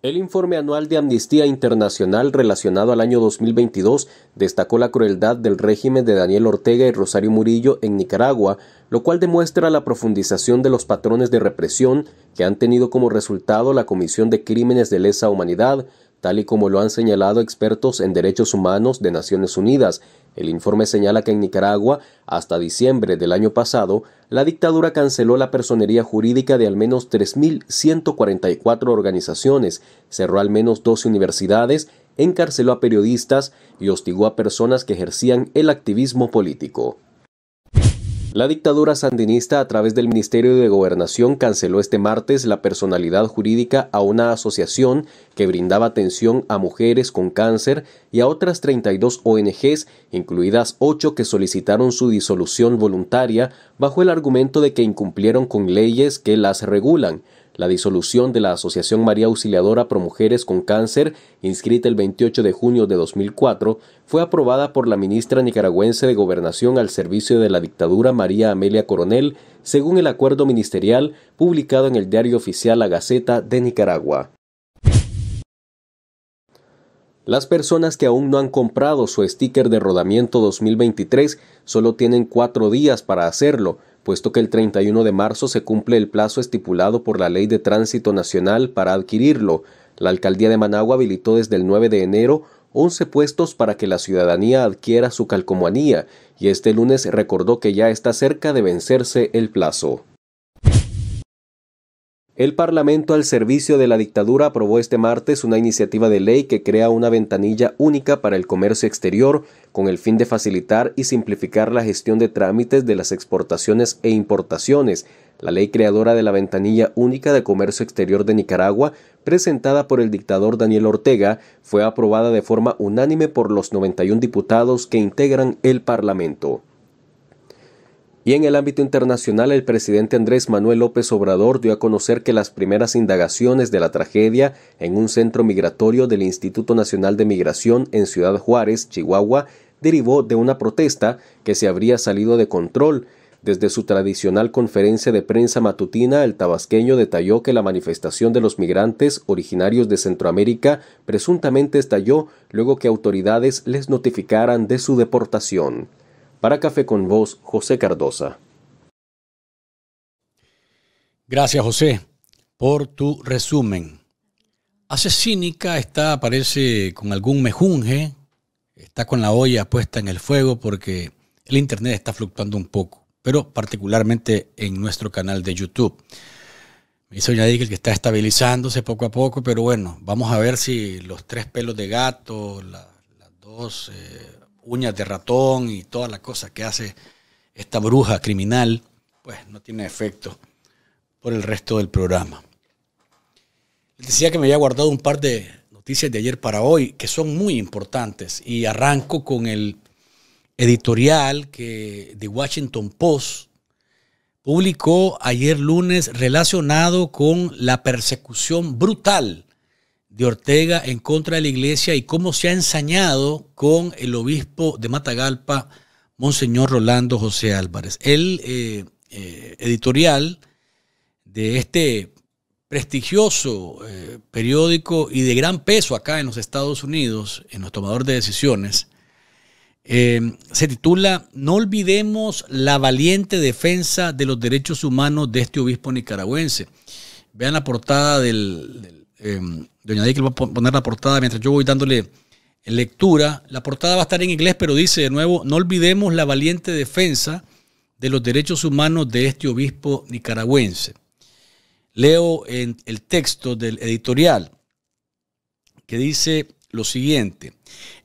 El informe anual de Amnistía Internacional relacionado al año 2022 destacó la crueldad del régimen de Daniel Ortega y Rosario Murillo en Nicaragua, lo cual demuestra la profundización de los patrones de represión que han tenido como resultado la comisión de crímenes de lesa humanidad, tal y como lo han señalado expertos en derechos humanos de Naciones Unidas. El informe señala que en Nicaragua, hasta diciembre del año pasado, la dictadura canceló la personería jurídica de al menos 3.144 organizaciones, cerró al menos 12 universidades, encarceló a periodistas y hostigó a personas que ejercían el activismo político. La dictadura sandinista a través del Ministerio de Gobernación canceló este martes la personalidad jurídica a una asociación que brindaba atención a mujeres con cáncer y a otras 32 ONGs, incluidas 8 que solicitaron su disolución voluntaria bajo el argumento de que incumplieron con leyes que las regulan la disolución de la Asociación María Auxiliadora Pro Mujeres con Cáncer, inscrita el 28 de junio de 2004, fue aprobada por la ministra nicaragüense de Gobernación al servicio de la dictadura María Amelia Coronel, según el acuerdo ministerial publicado en el diario oficial La Gaceta de Nicaragua. Las personas que aún no han comprado su sticker de rodamiento 2023 solo tienen cuatro días para hacerlo, puesto que el 31 de marzo se cumple el plazo estipulado por la Ley de Tránsito Nacional para adquirirlo. La alcaldía de Managua habilitó desde el 9 de enero 11 puestos para que la ciudadanía adquiera su calcomanía y este lunes recordó que ya está cerca de vencerse el plazo. El Parlamento al servicio de la dictadura aprobó este martes una iniciativa de ley que crea una ventanilla única para el comercio exterior con el fin de facilitar y simplificar la gestión de trámites de las exportaciones e importaciones. La ley creadora de la ventanilla única de comercio exterior de Nicaragua, presentada por el dictador Daniel Ortega, fue aprobada de forma unánime por los 91 diputados que integran el Parlamento. Y en el ámbito internacional, el presidente Andrés Manuel López Obrador dio a conocer que las primeras indagaciones de la tragedia en un centro migratorio del Instituto Nacional de Migración en Ciudad Juárez, Chihuahua, derivó de una protesta que se habría salido de control. Desde su tradicional conferencia de prensa matutina, el tabasqueño detalló que la manifestación de los migrantes originarios de Centroamérica presuntamente estalló luego que autoridades les notificaran de su deportación. Para Café con Vos, José Cardosa. Gracias, José, por tu resumen. Hace cínica, está, aparece con algún mejunje, está con la olla puesta en el fuego porque el Internet está fluctuando un poco, pero particularmente en nuestro canal de YouTube. Me dice añadir que está estabilizándose poco a poco, pero bueno, vamos a ver si los tres pelos de gato, las dos eh, uñas de ratón y toda la cosa que hace esta bruja criminal, pues no tiene efecto por el resto del programa. decía que me había guardado un par de noticias de ayer para hoy que son muy importantes y arranco con el editorial que The Washington Post publicó ayer lunes relacionado con la persecución brutal de Ortega en contra de la iglesia y cómo se ha ensañado con el obispo de Matagalpa, Monseñor Rolando José Álvarez. El eh, eh, editorial de este prestigioso eh, periódico y de gran peso acá en los Estados Unidos, en los tomadores de decisiones, se titula No olvidemos la valiente defensa de los derechos humanos de este obispo nicaragüense. Vean la portada del Em, doña va a poner la portada mientras yo voy dándole lectura. La portada va a estar en inglés, pero dice de nuevo, no olvidemos la valiente defensa de los derechos humanos de este obispo nicaragüense. Leo en el texto del editorial que dice lo siguiente.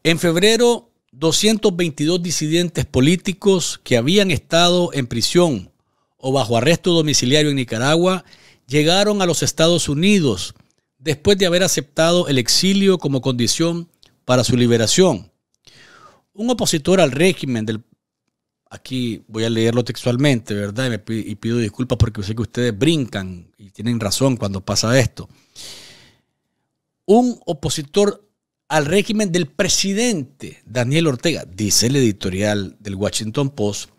En febrero, 222 disidentes políticos que habían estado en prisión o bajo arresto domiciliario en Nicaragua llegaron a los Estados Unidos después de haber aceptado el exilio como condición para su liberación. Un opositor al régimen del... Aquí voy a leerlo textualmente, ¿verdad? Y, pido disculpas porque sé que ustedes brincan y tienen razón cuando pasa esto. Un opositor al régimen del presidente Daniel Ortega, dice el editorial del Washington Post,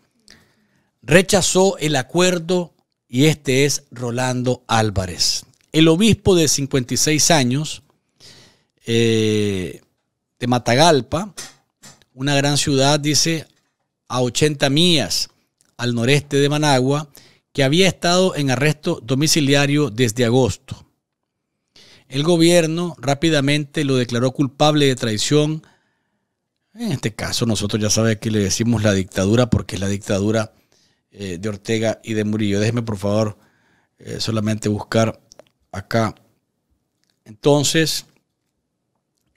rechazó el acuerdo y este es Rolando Álvarez, el obispo de 56 años eh, de Matagalpa, una gran ciudad, dice, a 80 millas al noreste de Managua, que había estado en arresto domiciliario desde agosto. El gobierno rápidamente lo declaró culpable de traición. En este caso nosotros ya sabemos que le decimos la dictadura porque es la dictadura eh, de Ortega y de Murillo. Déjeme por favor eh, solamente buscar acá. Entonces,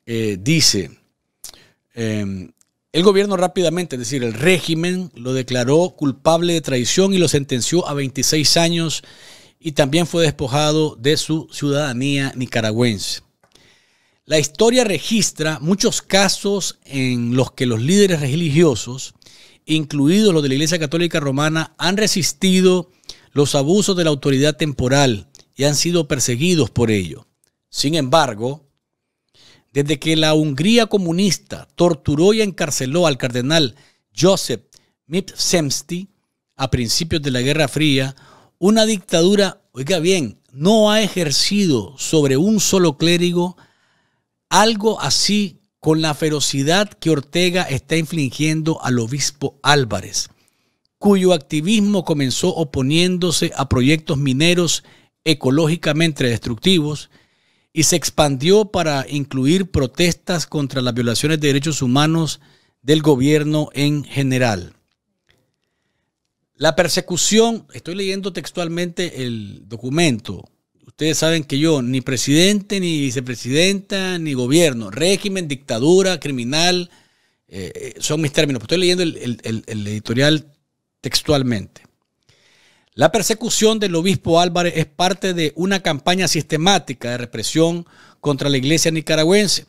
eh, dice, em, el gobierno rápidamente, es decir, el régimen, lo declaró culpable de traición y lo sentenció a 26 años y también fue despojado de su ciudadanía nicaragüense. La historia registra muchos casos en los que los líderes religiosos, incluidos los de la Iglesia Católica Romana, han resistido los abusos de la autoridad temporal, y han sido perseguidos por ello. Sin embargo, desde que la Hungría comunista torturó y encarceló al cardenal Joseph Mipsemsti a principios de la Guerra Fría, una dictadura, oiga bien, no ha ejercido sobre un solo clérigo algo así con la ferocidad que Ortega está infligiendo al obispo Álvarez, cuyo activismo comenzó oponiéndose a proyectos mineros ecológicamente destructivos y se expandió para incluir protestas contra las violaciones de derechos humanos del gobierno en general. La persecución, estoy leyendo textualmente el documento, ustedes saben que yo, ni presidente, ni vicepresidenta, ni gobierno, régimen, dictadura, criminal, eh, eh, son mis términos, estoy leyendo el editorial textualmente. La persecución del obispo Álvarez es parte de una campaña sistemática de represión contra la iglesia nicaragüense,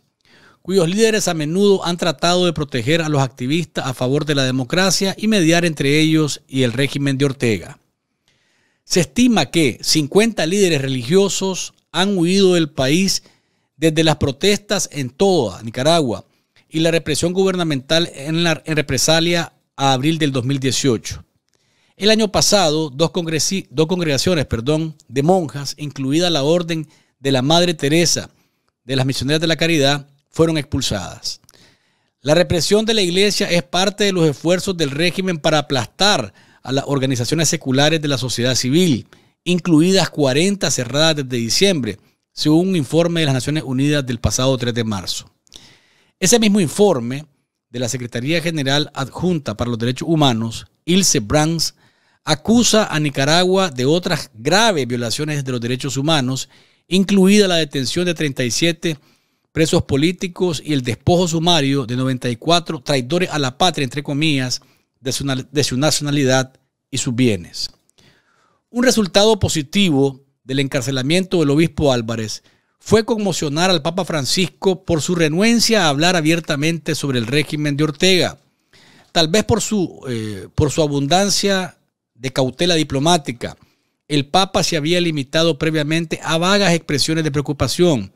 cuyos líderes a menudo han tratado de proteger a los activistas a favor de la democracia y mediar entre ellos y el régimen de Ortega. Se estima que 50 líderes religiosos han huido del país desde las protestas en toda Nicaragua y la represión gubernamental en, represalia a abril del 2018. El año pasado, dos, congregaciones perdón, de monjas, incluida la Orden de la Madre Teresa de las Misioneras de la Caridad, fueron expulsadas. La represión de la Iglesia es parte de los esfuerzos del régimen para aplastar a las organizaciones seculares de la sociedad civil, incluidas 40 cerradas desde diciembre, según un informe de las Naciones Unidas del pasado 3 de marzo. Ese mismo informe de la Secretaría General Adjunta para los Derechos Humanos, Ilse Brands, acusa a Nicaragua de otras graves violaciones de los derechos humanos, incluida la detención de 37 presos políticos y el despojo sumario de 94 traidores a la patria, entre comillas, de su, nacionalidad y sus bienes. Un resultado positivo del encarcelamiento del obispo Álvarez fue conmocionar al Papa Francisco por su renuencia a hablar abiertamente sobre el régimen de Ortega, tal vez por su, eh, por su abundancia de cautela diplomática. El Papa se había limitado previamente a vagas expresiones de preocupación,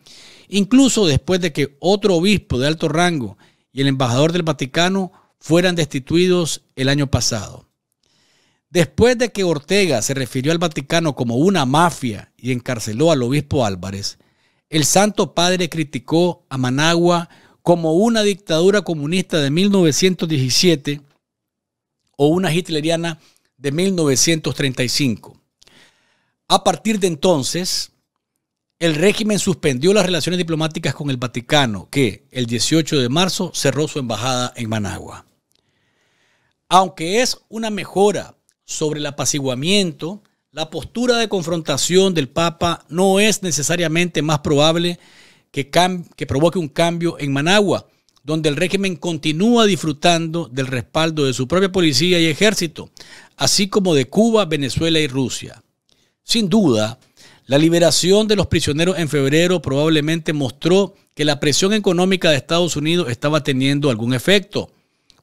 incluso después de que otro obispo de alto rango y el embajador del Vaticano fueran destituidos el año pasado. Después de que Ortega se refirió al Vaticano como una mafia y encarceló al obispo Álvarez, el Santo Padre criticó a Managua como una dictadura comunista de 1917 o una hitleriana de 1935. A partir de entonces, el régimen suspendió las relaciones diplomáticas con el Vaticano, que el 18 de marzo cerró su embajada en Managua. Aunque es una mejora sobre el apaciguamiento, la postura de confrontación del Papa no es necesariamente más probable que, que provoque un cambio en Managua, donde el régimen continúa disfrutando del respaldo de su propia policía y ejército, así como de Cuba, Venezuela y Rusia. Sin duda, la liberación de los prisioneros en febrero probablemente mostró que la presión económica de Estados Unidos estaba teniendo algún efecto,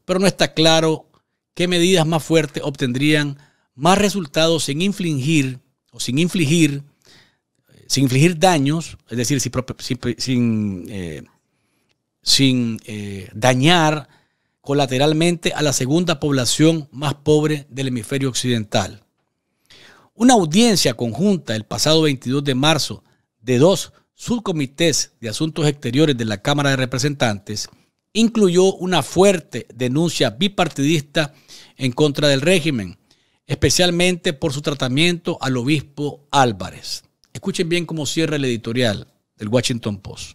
pero no está claro qué medidas más fuertes obtendrían más resultados sin infligir o sin infligir sin infligir daños, es decir, sin, eh, sin eh, dañar colateralmente a la segunda población más pobre del hemisferio occidental. Una audiencia conjunta el pasado 22 de marzo de dos subcomités de asuntos exteriores de la Cámara de Representantes incluyó una fuerte denuncia bipartidista en contra del régimen, especialmente por su tratamiento al obispo Álvarez. Escuchen bien cómo cierra el editorial del Washington Post.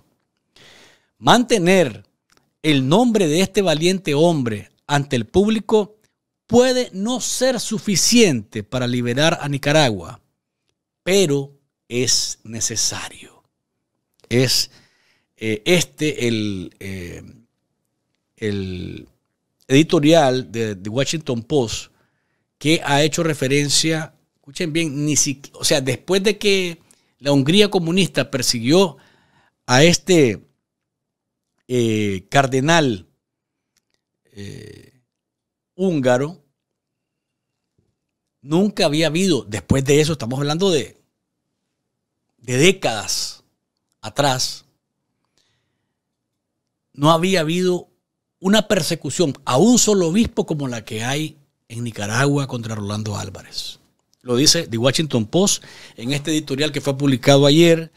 Mantener el nombre de este valiente hombre ante el público puede no ser suficiente para liberar a Nicaragua, pero es necesario. Es eh, este eh, el, editorial de The Washington Post que ha hecho referencia, escuchen bien, ni o sea, después de que la Hungría comunista persiguió a este eh, cardenal eh, húngaro, nunca había habido, después de eso, estamos hablando de, de décadas atrás, no había habido una persecución a un solo obispo como la que hay en Nicaragua contra Rolando Álvarez. Lo dice The Washington Post en este editorial que fue publicado ayer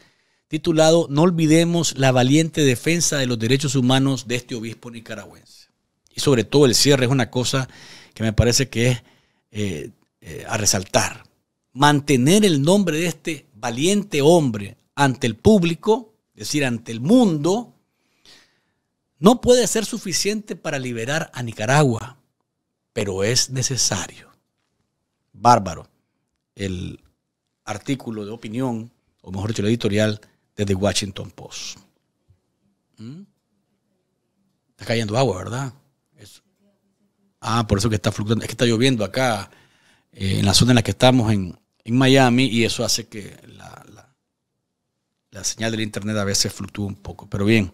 titulado No olvidemos la valiente defensa de los derechos humanos de este obispo nicaragüense. Y sobre todo el cierre es una cosa que me parece que es eh, eh, a resaltar. Mantener el nombre de este valiente hombre ante el público, es decir, ante el mundo, no puede ser suficiente para liberar a Nicaragua, pero es necesario. Bárbaro. El artículo de opinión, o mejor dicho, el editorial desde Washington Post. ¿Mm? Está cayendo agua, ¿verdad? Ah, por eso que está fluctuando. Es que está lloviendo acá, eh, en la zona en la que estamos, en, Miami, y eso hace que la, señal del Internet a veces fluctúe un poco. Pero bien.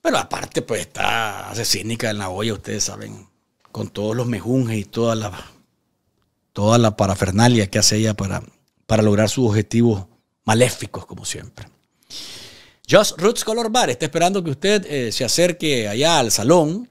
Pero aparte, pues está hace cínica en la olla, ustedes saben, con todos los mejunjes y toda la, toda la parafernalia que hace ella para, para lograr sus objetivos maléficos como siempre. Just Roots Color Bar está esperando que usted eh, se acerque allá al salón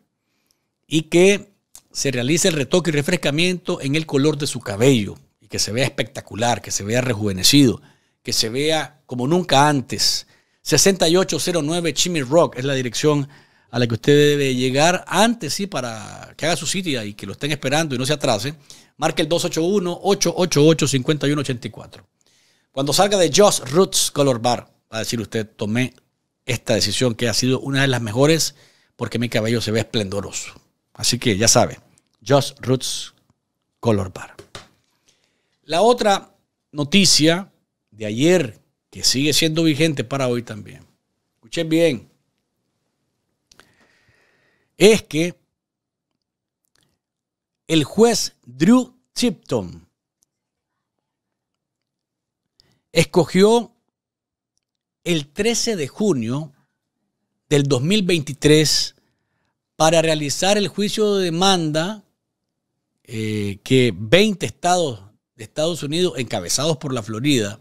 y que se realice el retoque y refrescamiento en el color de su cabello y que se vea espectacular, que se vea rejuvenecido, que se vea como nunca antes. 6809 Chimmy Rock es la dirección a la que usted debe llegar antes, sí, para que haga su sitio y que lo estén esperando y no se atrase. Marque el 281-888-5184. Cuando salga de Just Roots Color Bar, va a decir usted, tomé esta decisión que ha sido una de las mejores porque mi cabello se ve esplendoroso. Así que ya sabe, Just Roots Color Bar. La otra noticia de ayer que sigue siendo vigente para hoy también. Escuchen bien. Es que el juez Drew Tipton escogió el 13 de junio del 2023 para realizar el juicio de demanda eh, que 20 estados de Estados Unidos, encabezados por la Florida,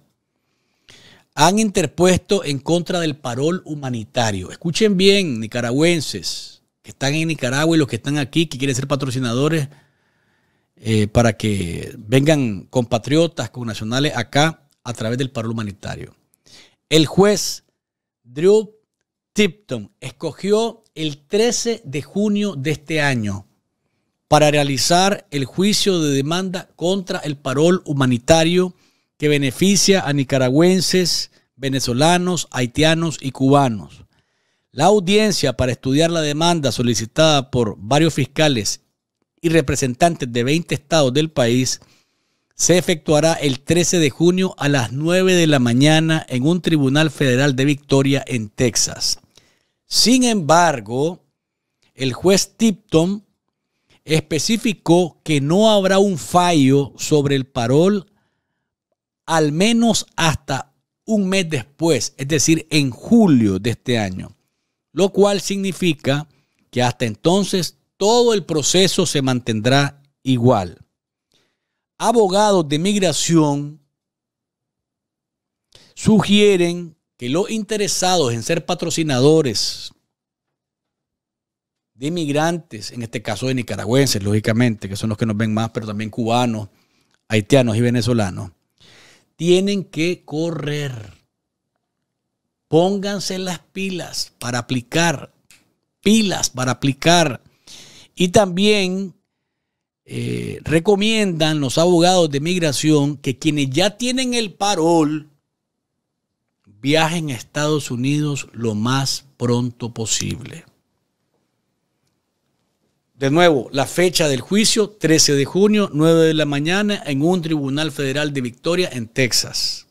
han interpuesto en contra del parol humanitario. Escuchen bien, nicaragüenses que están en Nicaragua y los que están aquí, que quieren ser patrocinadores, eh, para que vengan compatriotas, con nacionales acá a través del parol humanitario. El juez Drew Tipton escogió el 13 de junio de este año para realizar el juicio de demanda contra el parol humanitario que beneficia a nicaragüenses, venezolanos, haitianos y cubanos. La audiencia para estudiar la demanda solicitada por varios fiscales y representantes de 20 estados del país se efectuará el 13 de junio a las 9 de la mañana en un tribunal federal de Victoria en Texas. Sin embargo, el juez Tipton especificó que no habrá un fallo sobre el parol al menos hasta un mes después, es decir, en julio de este año, lo cual significa que hasta entonces todo el proceso se mantendrá igual abogados de migración sugieren que los interesados en ser patrocinadores de migrantes, en este caso de nicaragüenses, lógicamente, que son los que nos ven más, pero también cubanos, haitianos y venezolanos, tienen que correr. Pónganse las pilas para aplicar, pilas para aplicar. Y también eh, recomiendan los abogados de migración que quienes ya tienen el parol viajen a Estados Unidos lo más pronto posible. De nuevo, la fecha del juicio, 13 de junio, 9 de la mañana, en un tribunal federal de Victoria, en Texas.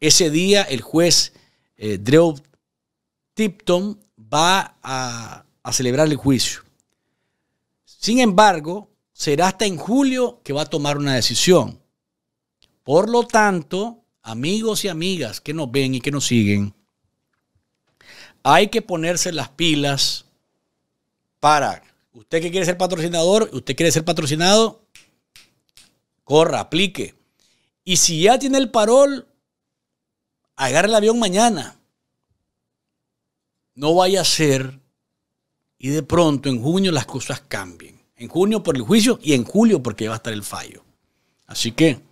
Ese día el juez eh, Drew Tipton va a, a celebrar el juicio. Sin embargo, será hasta en julio que va a tomar una decisión. Por lo tanto, amigos y amigas que nos ven y que nos siguen, hay que ponerse las pilas para, usted que quiere ser patrocinador, usted quiere ser patrocinado, corra, aplique. Y si ya tiene el parol, agarre el avión mañana. No vaya a ser y de pronto en junio las cosas cambien. En junio por el juicio y en julio porque va a estar el fallo. Así que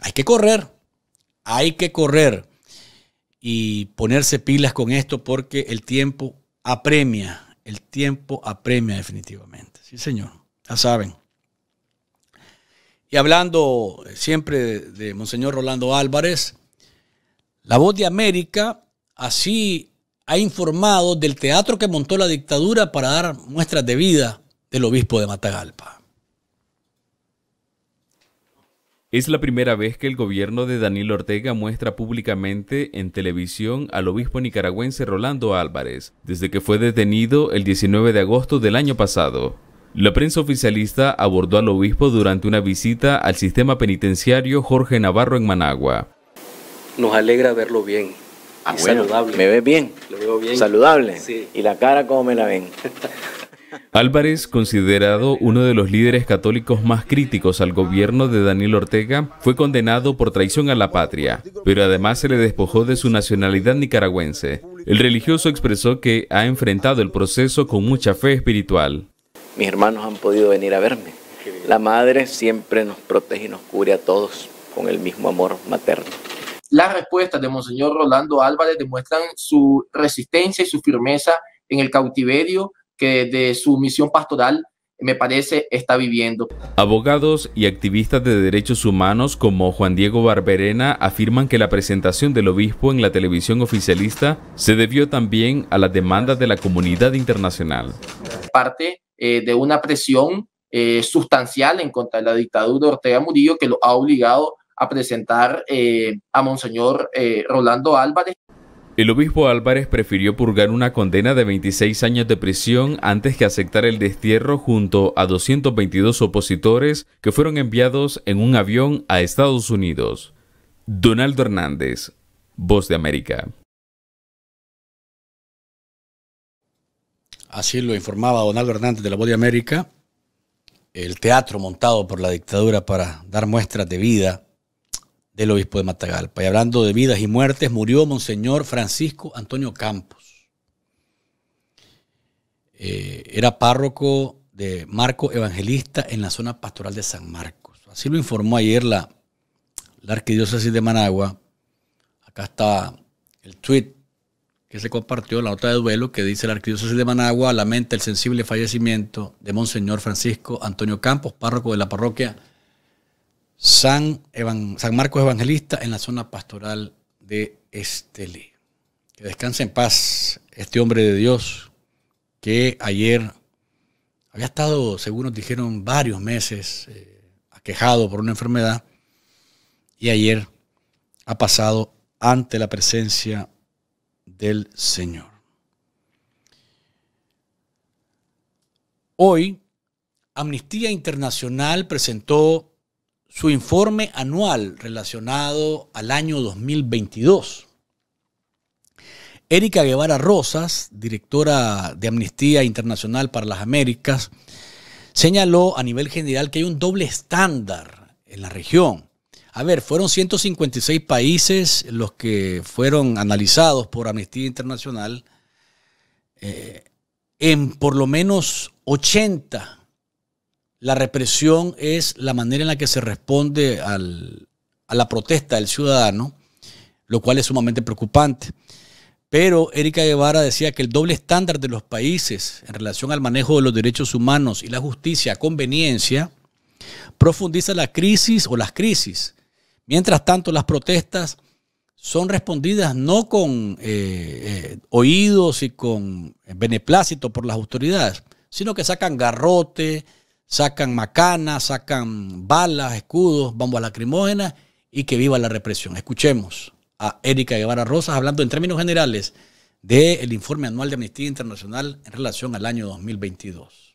hay que correr, hay que correr y ponerse pilas con esto porque el tiempo apremia, el tiempo apremia definitivamente. Sí, señor, ya saben. Y hablando siempre de, de Monseñor Rolando Álvarez, la voz de América así ha informado del teatro que montó la dictadura para dar muestras de vida del obispo de Matagalpa. Es la primera vez que el gobierno de Daniel Ortega muestra públicamente en televisión al obispo nicaragüense Rolando Álvarez, desde que fue detenido el 19 de agosto del año pasado. La prensa oficialista abordó al obispo durante una visita al sistema penitenciario Jorge Navarro en Managua. Nos alegra verlo bien. Ah, saludable. ¿Me ve bien? Saludable. ¿Y la cara cómo me la ven? Álvarez, considerado uno de los líderes católicos más críticos al gobierno de Daniel Ortega, fue condenado por traición a la patria, pero además se le despojó de su nacionalidad nicaragüense. El religioso expresó que ha enfrentado el proceso con mucha fe espiritual. Mis hermanos han podido venir a verme. La madre siempre nos protege y nos cubre a todos con el mismo amor materno. Las respuestas de Monseñor Rolando Álvarez demuestran su resistencia y su firmeza en el cautiverio que de su misión pastoral me parece, está viviendo. Abogados y activistas de derechos humanos como Juan Diego Barberena afirman que la presentación del obispo en la televisión oficialista se debió también a las demandas de la comunidad internacional. Parte eh, de una presión eh, sustancial en contra de la dictadura de Ortega Murillo que lo ha obligado a presentar eh, a Monseñor Rolando Álvarez. El obispo Álvarez prefirió purgar una condena de 26 años de prisión antes que aceptar el destierro junto a 222 opositores que fueron enviados en un avión a Estados Unidos. Donaldo Hernández, Voz de América. Así lo informaba Donaldo Hernández de la Voz de América. El teatro montado por la dictadura para dar muestras de vida del obispo de Matagalpa. Y hablando de vidas y muertes, murió Monseñor Francisco Antonio Campos. Eh, era párroco de Marco Evangelista en la zona pastoral de San Marcos. Así lo informó ayer la, arquidiócesis de Managua. Acá está el tweet que se compartió, la nota de duelo que dice la arquidiócesis de Managua lamenta el sensible fallecimiento de Monseñor Francisco Antonio Campos, párroco de la parroquia San, Marcos Evangelista en la zona pastoral de Esteli. Que descanse en paz este hombre de Dios que ayer había estado, según nos dijeron, varios meses eh, aquejado por una enfermedad y ayer ha pasado ante la presencia del Señor. Hoy, Amnistía Internacional presentó su informe anual relacionado al año 2022. Erika Guevara Rosas, directora de Amnistía Internacional para las Américas, señaló a nivel general que hay un doble estándar en la región. A ver, fueron 156 países los que fueron analizados por Amnistía Internacional. Eh, en por lo menos 80 la represión es la manera en la que se responde a la protesta del ciudadano, lo cual es sumamente preocupante. Pero Erika Guevara decía que el doble estándar de los países en relación al manejo de los derechos humanos y la justicia a conveniencia profundiza la crisis o las crisis. Mientras tanto, las protestas son respondidas no con eh, eh, oídos y con beneplácito por las autoridades, sino que sacan garrote, sacan macanas, sacan balas, escudos, bombas lacrimógenas y que viva la represión. Escuchemos a Erika Guevara Rosas hablando en términos generales del informe anual de Amnistía Internacional en relación al año 2022.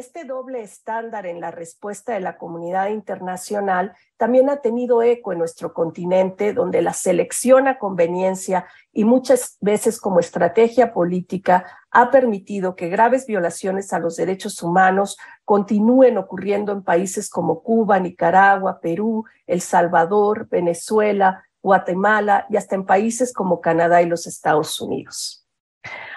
Este doble estándar en la respuesta de la comunidad internacional también ha tenido eco en nuestro continente, donde la selección a conveniencia y muchas veces como estrategia política ha permitido que graves violaciones a los derechos humanos continúen ocurriendo en países como Cuba, Nicaragua, Perú, El Salvador, Venezuela, Guatemala y hasta en países como Canadá y los Estados Unidos.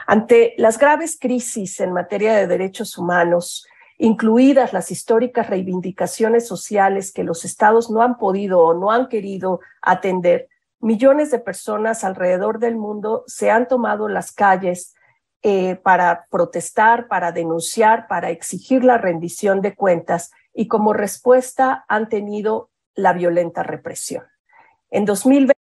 Ante las graves crisis en materia de derechos humanos incluidas las históricas reivindicaciones sociales que los estados no han podido o no han querido atender, millones de personas alrededor del mundo se han tomado las calles eh, para protestar, para denunciar, para exigir la rendición de cuentas y como respuesta han tenido la violenta represión. En 2020,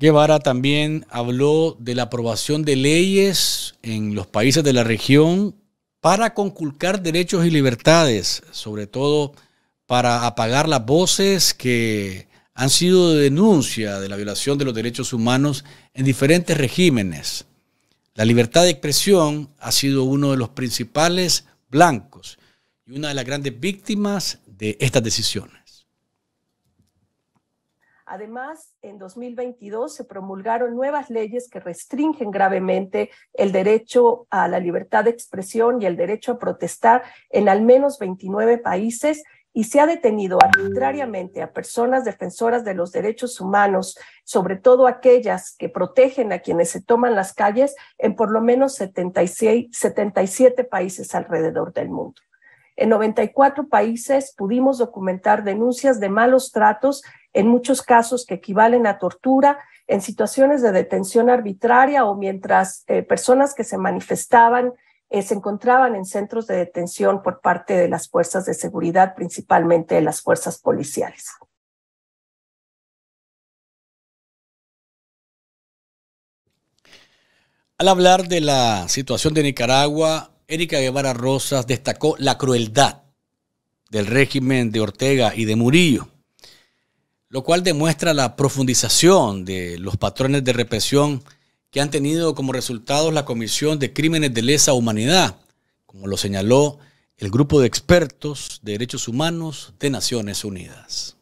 Guevara también habló de la aprobación de leyes en los países de la región para conculcar derechos y libertades, sobre todo para apagar las voces que han sido de denuncia de la violación de los derechos humanos en diferentes regímenes. La libertad de expresión ha sido uno de los principales blancos y una de las grandes víctimas de estas decisiones. Además, en 2022 se promulgaron nuevas leyes que restringen gravemente el derecho a la libertad de expresión y el derecho a protestar en al menos 29 países y se ha detenido arbitrariamente a personas defensoras de los derechos humanos, sobre todo aquellas que protegen a quienes se toman las calles, en por lo menos 76, 77 países alrededor del mundo. En 94 países pudimos documentar denuncias de malos tratos en muchos casos que equivalen a tortura, en situaciones de detención arbitraria o mientras eh, personas que se manifestaban eh, se encontraban en centros de detención por parte de las fuerzas de seguridad, principalmente de las fuerzas policiales. Al hablar de la situación de Nicaragua, Erika Guevara Rosas destacó la crueldad del régimen de Ortega y de Murillo lo cual demuestra la profundización de los patrones de represión que han tenido como resultados la Comisión de Crímenes de Lesa Humanidad, como lo señaló el grupo de expertos de derechos humanos de Naciones Unidas.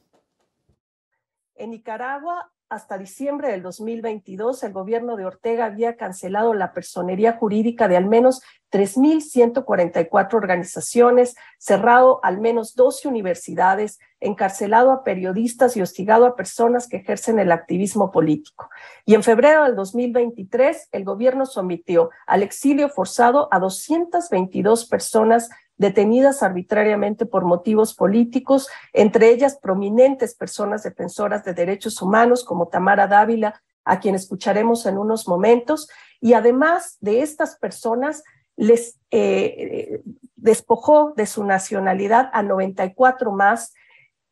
En Nicaragua, hasta diciembre del 2022, el gobierno de Ortega había cancelado la personería jurídica de al menos 3.144 organizaciones, cerrado al menos 12 universidades, encarcelado a periodistas y hostigado a personas que ejercen el activismo político. Y en febrero del 2023, el gobierno sometió al exilio forzado a 222 personas detenidas arbitrariamente por motivos políticos, entre ellas prominentes personas defensoras de derechos humanos como Tamara Dávila, a quien escucharemos en unos momentos. Y además de estas personas, les eh, eh, despojó de su nacionalidad a 94 más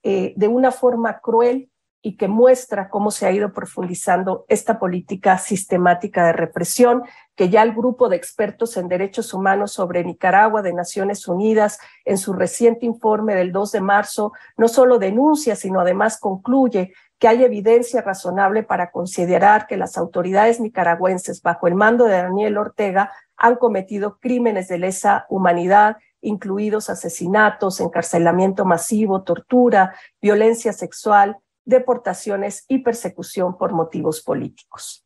eh, de una forma cruel y que muestra cómo se ha ido profundizando esta política sistemática de represión, que ya el grupo de expertos en derechos humanos sobre Nicaragua de Naciones Unidas, en su reciente informe del 2 de marzo, no solo denuncia, sino además concluye que hay evidencia razonable para considerar que las autoridades nicaragüenses bajo el mando de Daniel Ortega han cometido crímenes de lesa humanidad, incluidos asesinatos, encarcelamiento masivo, tortura, violencia sexual, deportaciones y persecución por motivos políticos.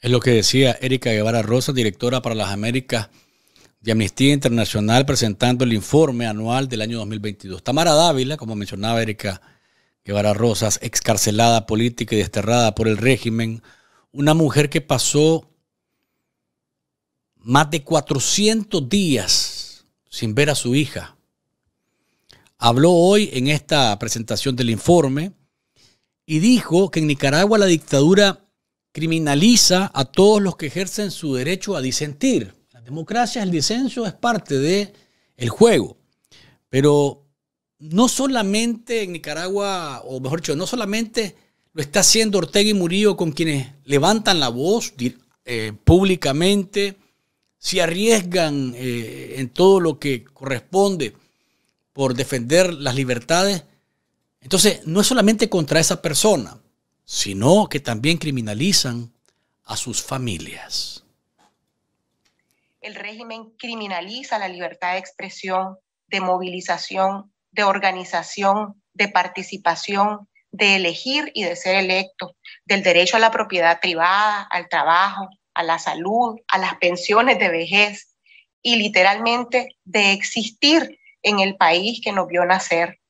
Es lo que decía Erika Guevara Rosas, directora para las Américas de Amnistía Internacional, presentando el informe anual del año 2022. Tamara Dávila, como mencionaba Erika Guevara Rosas, excarcelada política y desterrada por el régimen, una mujer que pasó más de 400 días sin ver a su hija. Habló hoy en esta presentación del informe y dijo que en Nicaragua la dictadura criminaliza a todos los que ejercen su derecho a disentir. La democracia, el disenso es parte del el juego. Pero no solamente en Nicaragua, o mejor dicho, no solamente lo está haciendo Ortega y Murillo con quienes levantan la voz eh, públicamente, si arriesgan eh, en todo lo que corresponde por defender las libertades, entonces no es solamente contra esa persona, sino que también criminalizan a sus familias. El régimen criminaliza la libertad de expresión, de movilización, de organización, de participación, de elegir y de ser electo, del derecho a la propiedad privada, al trabajo, a la salud, a las pensiones de vejez y literalmente de existir en el país que nos vio nacer.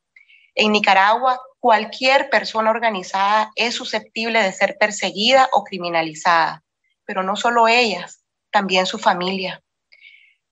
En Nicaragua, cualquier persona organizada es susceptible de ser perseguida o criminalizada, pero no solo ellas, también su familia.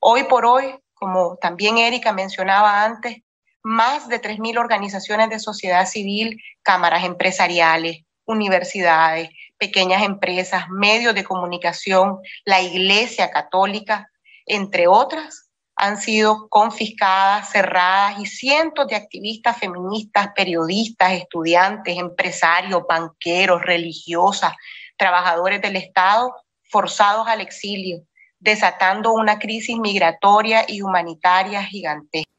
Hoy por hoy, como también Erika mencionaba antes, más de 3.000 organizaciones de sociedad civil, cámaras empresariales, universidades, pequeñas empresas, medios de comunicación, la Iglesia Católica, entre otras, han sido confiscadas, cerradas y cientos de activistas feministas, periodistas, estudiantes, empresarios, banqueros, religiosas, trabajadores del Estado, forzados al exilio, desatando una crisis migratoria y humanitaria gigantesca.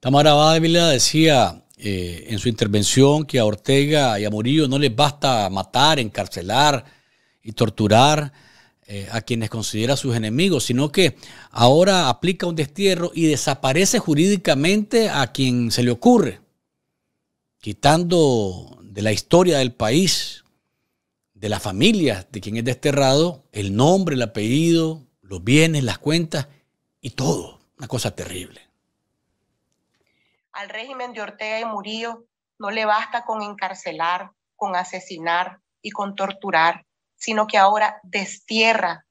Tamara Bávila decía, eh, en su intervención que a Ortega y a Murillo no les basta matar, encarcelar y torturar eh, a quienes considera sus enemigos, sino que ahora aplica un destierro y desaparece jurídicamente a quien se le ocurre, quitando de la historia del país, de la familia de quien es desterrado, el nombre, el apellido, los bienes, las cuentas y todo. Una cosa terrible. Al régimen de Ortega y Murillo no le basta con encarcelar, con asesinar y con torturar, sino que ahora destierra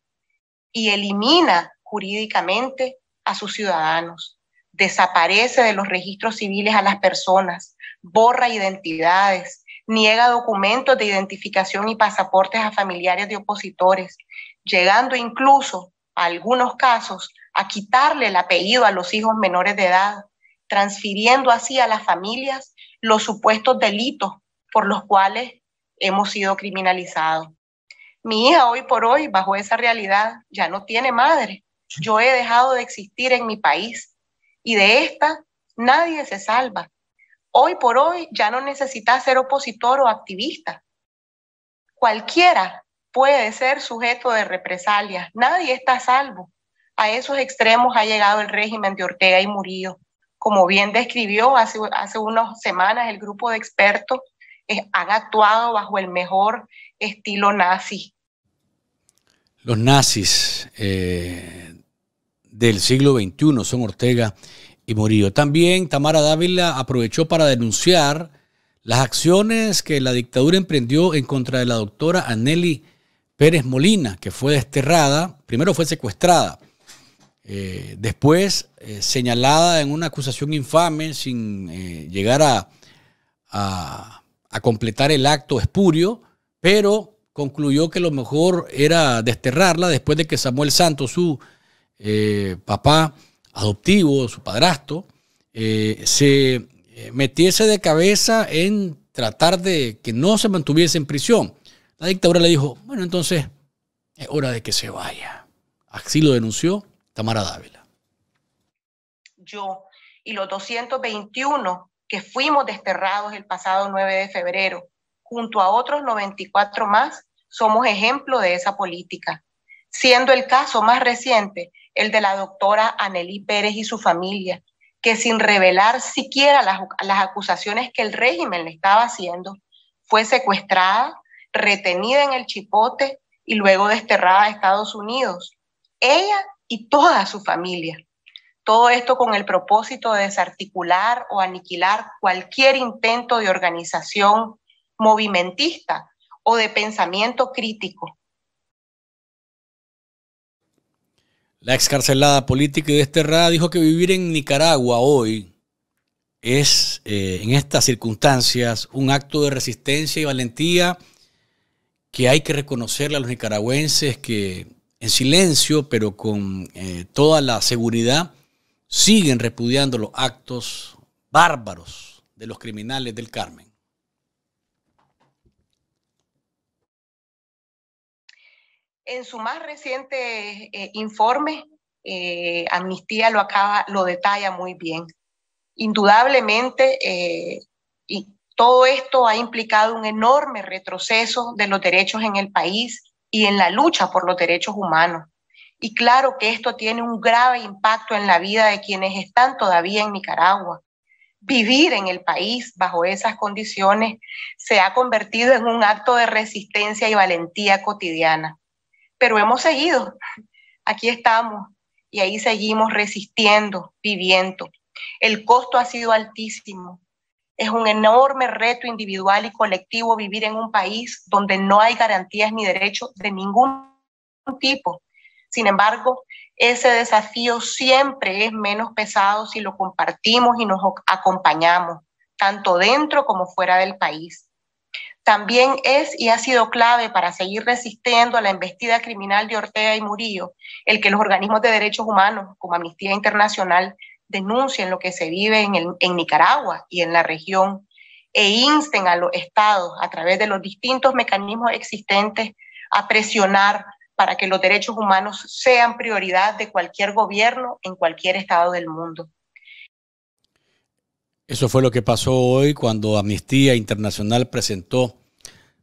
y elimina jurídicamente a sus ciudadanos, desaparece de los registros civiles a las personas, borra identidades, niega documentos de identificación y pasaportes a familiares de opositores, llegando incluso a algunos casos a quitarle el apellido a los hijos menores de edad, transfiriendo así a las familias los supuestos delitos por los cuales hemos sido criminalizados. Mi hija hoy por hoy, bajo esa realidad, ya no tiene madre. Yo he dejado de existir en mi país y de esta nadie se salva. Hoy por hoy ya no necesita ser opositor o activista. Cualquiera puede ser sujeto de represalias. Nadie está salvo. A esos extremos ha llegado el régimen de Ortega y Murillo. Como bien describió hace, hace unas semanas, el grupo de expertos eh, han actuado bajo el mejor estilo nazi. Los nazis eh, del siglo XXI son Ortega y Murillo. También Tamara Dávila aprovechó para denunciar las acciones que la dictadura emprendió en contra de la doctora Anneli Pérez Molina, que fue desterrada, primero fue secuestrada eh, después eh, señalada en una acusación infame sin eh, llegar a, a, completar el acto espurio, pero concluyó que lo mejor era desterrarla después de que Samuel Santos, su papá adoptivo, su padrastro, se metiese de cabeza en tratar de que no se mantuviese en prisión. La dictadura le dijo, bueno, entonces es hora de que se vaya. Así lo denunció Tamara Dávila. Yo y los 221 que fuimos desterrados el pasado 9 de febrero, junto a otros 94 más, somos ejemplo de esa política, siendo el caso más reciente el de la doctora Anelí Pérez y su familia, que sin revelar siquiera las, las acusaciones que el régimen le estaba haciendo, fue secuestrada, retenida en el Chipote y luego desterrada a Estados Unidos. Ella y toda su familia. Todo esto con el propósito de desarticular o aniquilar cualquier intento de organización movimentista o de pensamiento crítico. La excarcelada política y desterrada dijo que vivir en Nicaragua hoy es, eh, en estas circunstancias, un acto de resistencia y valentía que hay que reconocerle a los nicaragüenses que en silencio, pero con eh, toda la seguridad, siguen repudiando los actos bárbaros de los criminales del Carmen. En su más reciente eh, informe, eh, Amnistía lo acaba, lo detalla muy bien. Indudablemente, y todo esto ha implicado un enorme retroceso de los derechos en el país, y en la lucha por los derechos humanos. Y claro que esto tiene un grave impacto en la vida de quienes están todavía en Nicaragua. Vivir en el país bajo esas condiciones se ha convertido en un acto de resistencia y valentía cotidiana. Pero hemos seguido, aquí estamos y ahí seguimos resistiendo, viviendo. El costo ha sido altísimo, es un enorme reto individual y colectivo vivir en un país donde no hay garantías ni derechos de ningún tipo. Sin embargo, ese desafío siempre es menos pesado si lo compartimos y nos acompañamos, tanto dentro como fuera del país. También es y ha sido clave para seguir resistiendo a la embestida criminal de Ortega y Murillo el que los organismos de derechos humanos, como Amnistía Internacional, denuncien lo que se vive en, Nicaragua y en la región e insten a los estados a través de los distintos mecanismos existentes a presionar para que los derechos humanos sean prioridad de cualquier gobierno en cualquier estado del mundo. Eso fue lo que pasó hoy cuando Amnistía Internacional presentó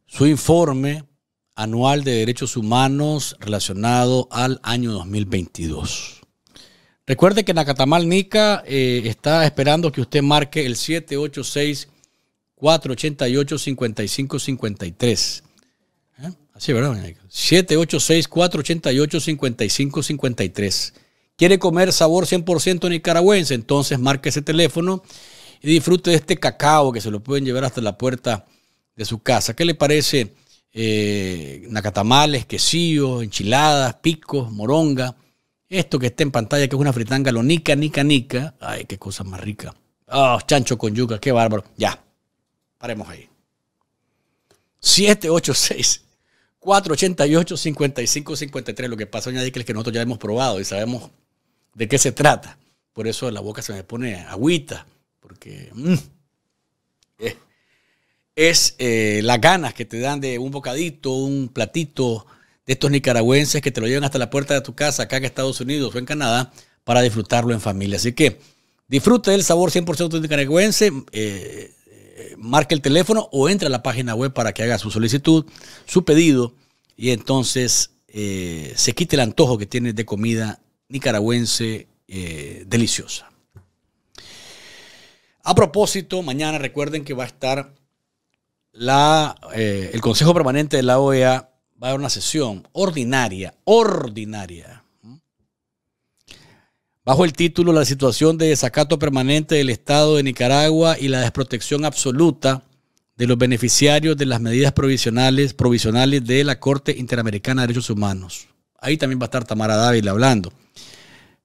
su informe anual de derechos humanos relacionado al año 2022. Recuerde que Nacatamal Nica está esperando que usted marque el 786-488-5553. ¿Eh? Así, ¿verdad, 786-488-5553. ¿Quiere comer sabor 100% nicaragüense? Entonces marque ese teléfono y disfrute de este cacao que se lo pueden llevar hasta la puerta de su casa. ¿Qué le parece? Eh, nacatamales, quesillos, enchiladas, picos, moronga. Esto que está en pantalla, que es una fritanga, lo nica, nica, nica. Ay, qué cosa más rica. Oh, chancho con yuca, qué bárbaro. Ya, paremos ahí. 786-488-5553. Lo que pasa, doña es que nosotros ya hemos probado y sabemos de qué se trata. Por eso la boca se me pone agüita, porque mm, eh, es, eh, las ganas que te dan de un bocadito, un platito, de estos nicaragüenses que te lo llevan hasta la puerta de tu casa acá en Estados Unidos o en Canadá para disfrutarlo en familia. Así que disfrute del sabor 100% nicaragüense, eh, eh, marque el teléfono o entre a la página web para que haga su solicitud, su pedido y entonces eh, se quite el antojo que tiene de comida nicaragüense deliciosa. A propósito, mañana recuerden que va a estar la, el Consejo Permanente de la OEA va a haber una sesión ordinaria, ordinaria, bajo el título La situación de desacato permanente del Estado de Nicaragua y la desprotección absoluta de los beneficiarios de las medidas provisionales, provisionales de la Corte Interamericana de Derechos Humanos. Ahí también va a estar Tamara Dávila hablando.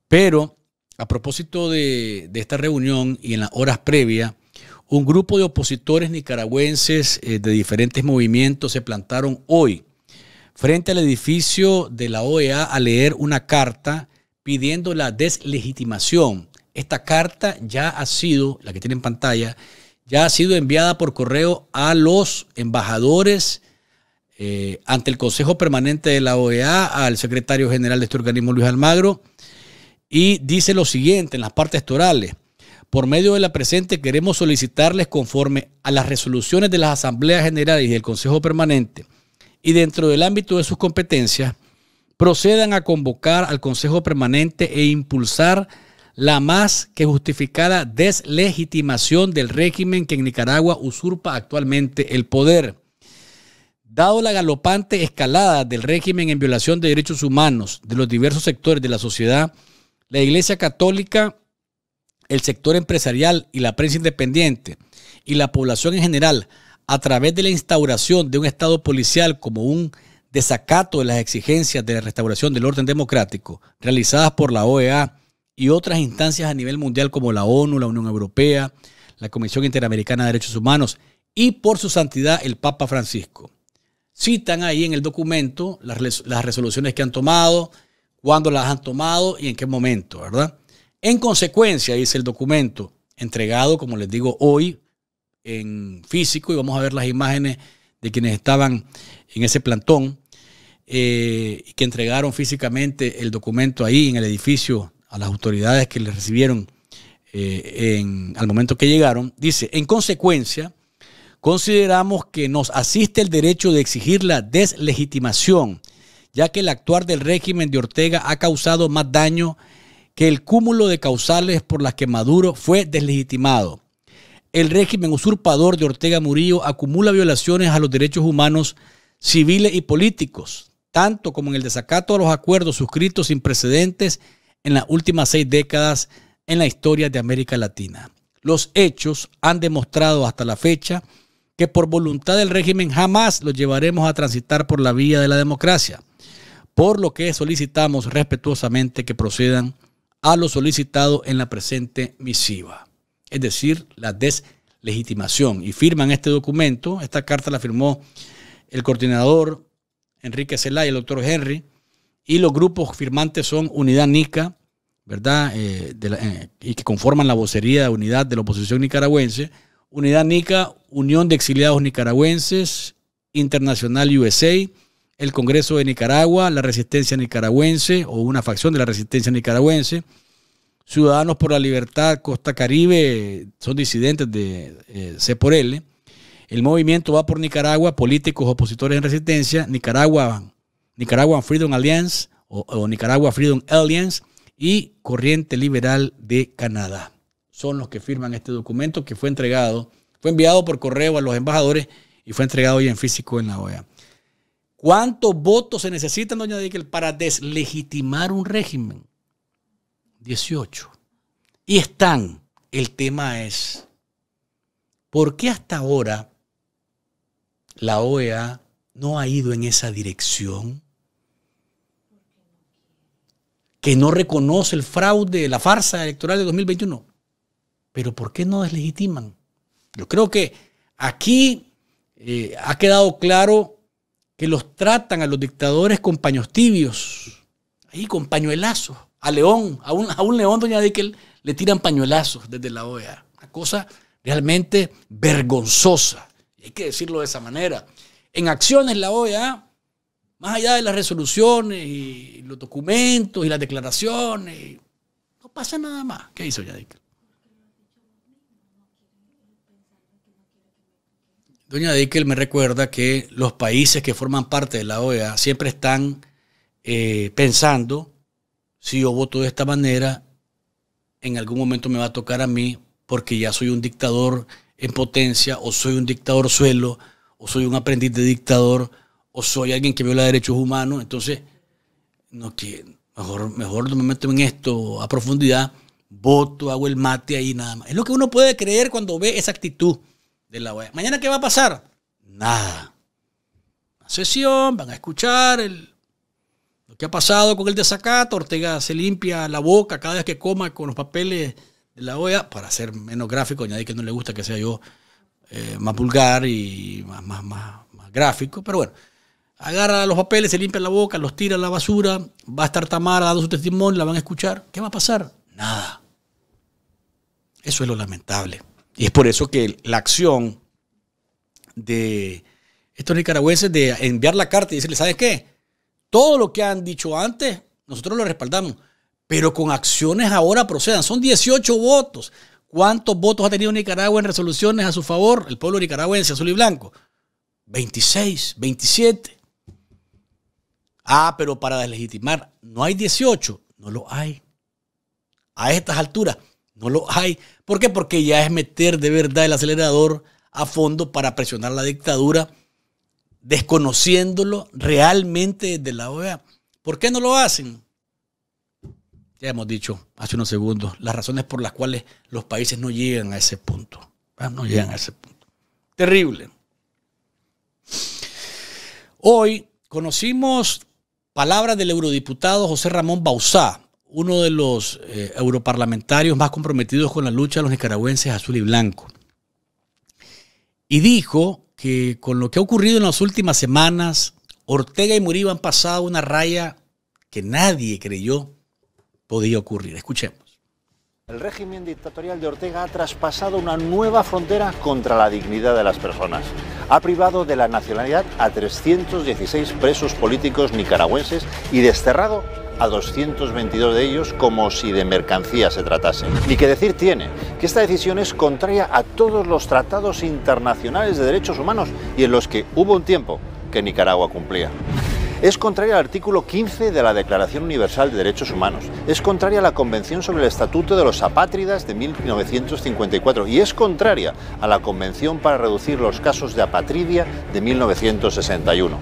Pero a propósito de, esta reunión y en las horas previas, un grupo de opositores nicaragüenses eh, de diferentes movimientos se plantaron hoy frente al edificio de la OEA a leer una carta pidiendo la deslegitimación. Esta carta ya ha sido, la que tiene en pantalla, ya ha sido enviada por correo a los embajadores eh, ante el Consejo Permanente de la OEA, al secretario general de este organismo, Luis Almagro, y dice lo siguiente en las partes torales. Por medio de la presente queremos solicitarles conforme a las resoluciones de las Asambleas Generales y del Consejo Permanente y dentro del ámbito de sus competencias, procedan a convocar al Consejo Permanente e impulsar la más que justificada deslegitimación del régimen que en Nicaragua usurpa actualmente el poder. Dado la galopante escalada del régimen en violación de derechos humanos de los diversos sectores de la sociedad, la Iglesia Católica, el sector empresarial y la prensa independiente y la población en general a través de la instauración de un Estado policial como un desacato de las exigencias de la restauración del orden democrático realizadas por la OEA y otras instancias a nivel mundial como la ONU, la Unión Europea, la Comisión Interamericana de Derechos Humanos y por su santidad el Papa Francisco. Citan ahí en el documento las resoluciones que han tomado, cuándo las han tomado y en qué momento, ¿verdad? En consecuencia, dice el documento, entregado, como les digo, hoy, en físico y vamos a ver las imágenes de quienes estaban en ese plantón eh, y que entregaron físicamente el documento ahí en el edificio a las autoridades que le recibieron eh, en, al momento que llegaron. Dice, en consecuencia, consideramos que nos asiste el derecho de exigir la deslegitimación, ya que el actuar del régimen de Ortega ha causado más daño que el cúmulo de causales por las que Maduro fue deslegitimado el régimen usurpador de Ortega Murillo acumula violaciones a los derechos humanos civiles y políticos, tanto como en el desacato a los acuerdos suscritos sin precedentes en las últimas seis décadas en la historia de América Latina. Los hechos han demostrado hasta la fecha que por voluntad del régimen jamás los llevaremos a transitar por la vía de la democracia, por lo que solicitamos respetuosamente que procedan a lo solicitado en la presente misiva es decir, la deslegitimación. Y firman este documento, esta carta la firmó el coordinador Enrique y el doctor Henry, y los grupos firmantes son Unidad Nica, ¿verdad? Eh, eh, y que conforman la vocería de unidad de la oposición nicaragüense, Unidad Nica, Unión de Exiliados Nicaragüenses, Internacional USA, el Congreso de Nicaragua, la Resistencia Nicaragüense o una facción de la Resistencia Nicaragüense, Ciudadanos por la Libertad Costa Caribe son disidentes de eh, C por L. El movimiento va por Nicaragua, políticos opositores en resistencia, Nicaragua, Nicaragua Freedom Alliance o, Nicaragua Freedom Alliance y Corriente Liberal de Canadá. Son los que firman este documento que fue entregado, fue enviado por correo a los embajadores y fue entregado hoy en físico en la OEA. ¿Cuántos votos se necesitan, doña Díquel, para deslegitimar un régimen? 18. Y están. El tema es, ¿por qué hasta ahora la OEA no ha ido en esa dirección? Que no reconoce el fraude, la farsa electoral de 2021. Pero ¿por qué no deslegitiman? Yo creo que aquí eh, ha quedado claro que los tratan a los dictadores con paños tibios, ahí con pañuelazos a León, a un, a un León, doña Dickel, le tiran pañuelazos desde la OEA. Una cosa realmente vergonzosa. Hay que decirlo de esa manera. En acciones la OEA, más allá de las resoluciones y los documentos y las declaraciones, no pasa nada más. ¿Qué dice doña Dickel? Doña Dickel me recuerda que los países que forman parte de la OEA siempre están eh, pensando si yo voto de esta manera, en algún momento me va a tocar a mí porque ya soy un dictador en potencia o soy un dictador suelo o soy un aprendiz de dictador o soy alguien que viola derechos humanos. Entonces, no, mejor, mejor no me meto en esto a profundidad, voto, hago el mate ahí nada más. Es lo que uno puede creer cuando ve esa actitud de la OEA. Mañana, ¿qué va a pasar? Nada. sesión, van a escuchar el, ¿Qué ha pasado con el desacato? Ortega se limpia la boca cada vez que coma con los papeles de la OEA, para ser menos gráfico, añadir que no le gusta que sea yo eh, más vulgar y más, más gráfico, pero bueno agarra los papeles, se limpia la boca, los tira a la basura, va a estar Tamara dando su testimonio, la van a escuchar. ¿Qué va a pasar? Nada. Eso es lo lamentable. Y es por eso que la acción de estos nicaragüenses de enviar la carta y decirle, ¿sabes qué? todo lo que han dicho antes, nosotros lo respaldamos, pero con acciones ahora procedan. Son 18 votos. ¿Cuántos votos ha tenido Nicaragua en resoluciones a su favor? El pueblo nicaragüense, azul y blanco. 26, 27. Ah, pero para deslegitimar, no hay 18, no lo hay. A estas alturas, no lo hay. ¿Por qué? Porque ya es meter de verdad el acelerador a fondo para presionar la dictadura desconociéndolo realmente de la OEA. ¿Por qué no lo hacen? Ya hemos dicho hace unos segundos las razones por las cuales los países no llegan a ese punto. No llegan a ese punto. Terrible. Hoy conocimos palabras del eurodiputado José Ramón Bauzá, uno de los eh, europarlamentarios más comprometidos con la lucha de los nicaragüenses azul y blanco. Y dijo que con lo que ha ocurrido en las últimas semanas, Ortega y Murillo han pasado una raya que nadie creyó podía ocurrir. Escuchemos. El régimen dictatorial de Ortega ha traspasado una nueva frontera contra la dignidad de las personas. Ha privado de la nacionalidad a 316 presos políticos nicaragüenses y desterrado a 222 de ellos como si de mercancía se tratasen. Y que decir tiene que esta decisión es contraria a todos los tratados internacionales de derechos humanos y en los que hubo un tiempo que Nicaragua cumplía. Es contraria al artículo 15 de la Declaración Universal de Derechos Humanos, es contraria a la Convención sobre el Estatuto de los Apátridas de 1954 y es contraria a la Convención para reducir los casos de apatridia de 1961.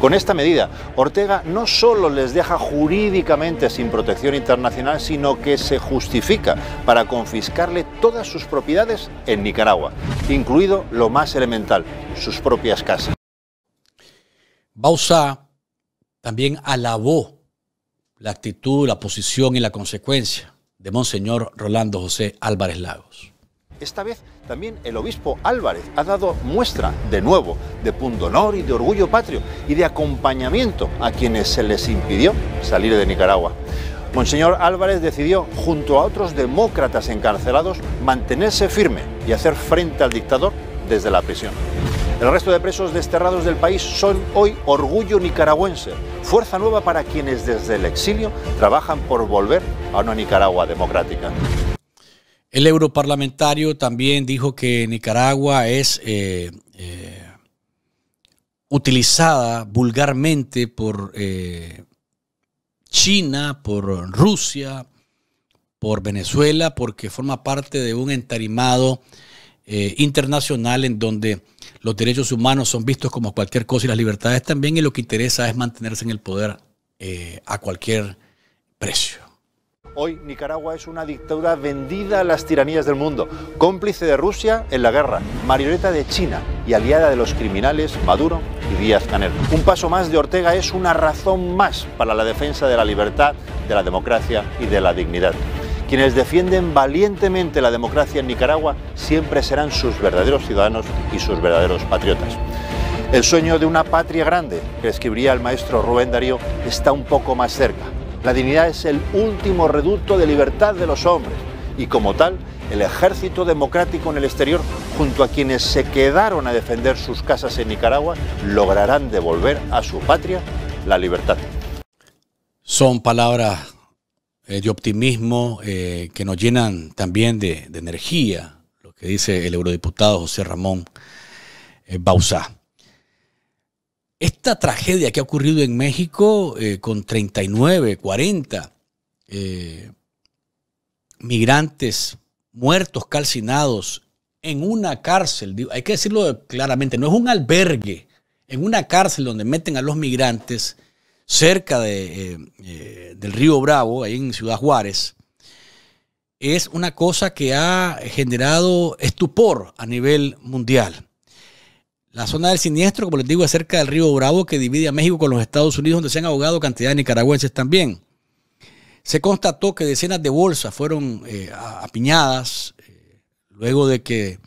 Con esta medida, Ortega no solo les deja jurídicamente sin protección internacional, sino que se justifica para confiscarle todas sus propiedades en Nicaragua, incluido lo más elemental, sus propias casas. Bausa también alabó la actitud, la posición y la consecuencia de Monseñor Rolando José Álvarez Lagos. Esta vez también el obispo Álvarez ha dado muestra de nuevo de pundonor y de orgullo patrio y de acompañamiento a quienes se les impidió salir de Nicaragua. Monseñor Álvarez decidió, junto a otros demócratas encarcelados, mantenerse firme y hacer frente al dictador desde la prisión. El resto de presos desterrados del país son hoy orgullo nicaragüense, fuerza nueva para quienes desde el exilio trabajan por volver a una Nicaragua democrática. El europarlamentario también dijo que Nicaragua es eh, eh, utilizada vulgarmente por eh, China, por Rusia, por Venezuela, porque forma parte de un entarimado internacional en donde los derechos humanos son vistos como cualquier cosa y las libertades también, y lo que interesa es mantenerse en el poder eh, a cualquier precio. Hoy Nicaragua es una dictadura vendida a las tiranías del mundo, cómplice de Rusia en la guerra, marioneta de China y aliada de los criminales Maduro y Díaz Canel. Un paso más de Ortega es una razón más para la defensa de la libertad, de la democracia y de la dignidad. Quienes defienden valientemente la democracia en Nicaragua siempre serán sus verdaderos ciudadanos y sus verdaderos patriotas. El sueño de una patria grande, que escribiría el maestro Rubén Darío, está un poco más cerca. La dignidad es el último reducto de libertad de los hombres y como tal, el ejército democrático en el exterior, junto a quienes se quedaron a defender sus casas en Nicaragua, lograrán devolver a su patria la libertad. Son palabras eh, de optimismo eh, que nos llenan también de, energía, lo que dice el eurodiputado José Ramón eh, Esta tragedia que ha ocurrido en México con 39, 40 migrantes muertos, calcinados, en una cárcel, hay que decirlo claramente, no es un albergue, en una cárcel donde meten a los migrantes cerca de, eh, eh, del río Bravo, ahí en Ciudad Juárez, es una cosa que ha generado estupor a nivel mundial. La zona del siniestro, como les digo, es cerca del río Bravo que divide a México con los Estados Unidos, donde se han ahogado cantidad de nicaragüenses también. Se constató que decenas de bolsas fueron eh, apiñadas luego de que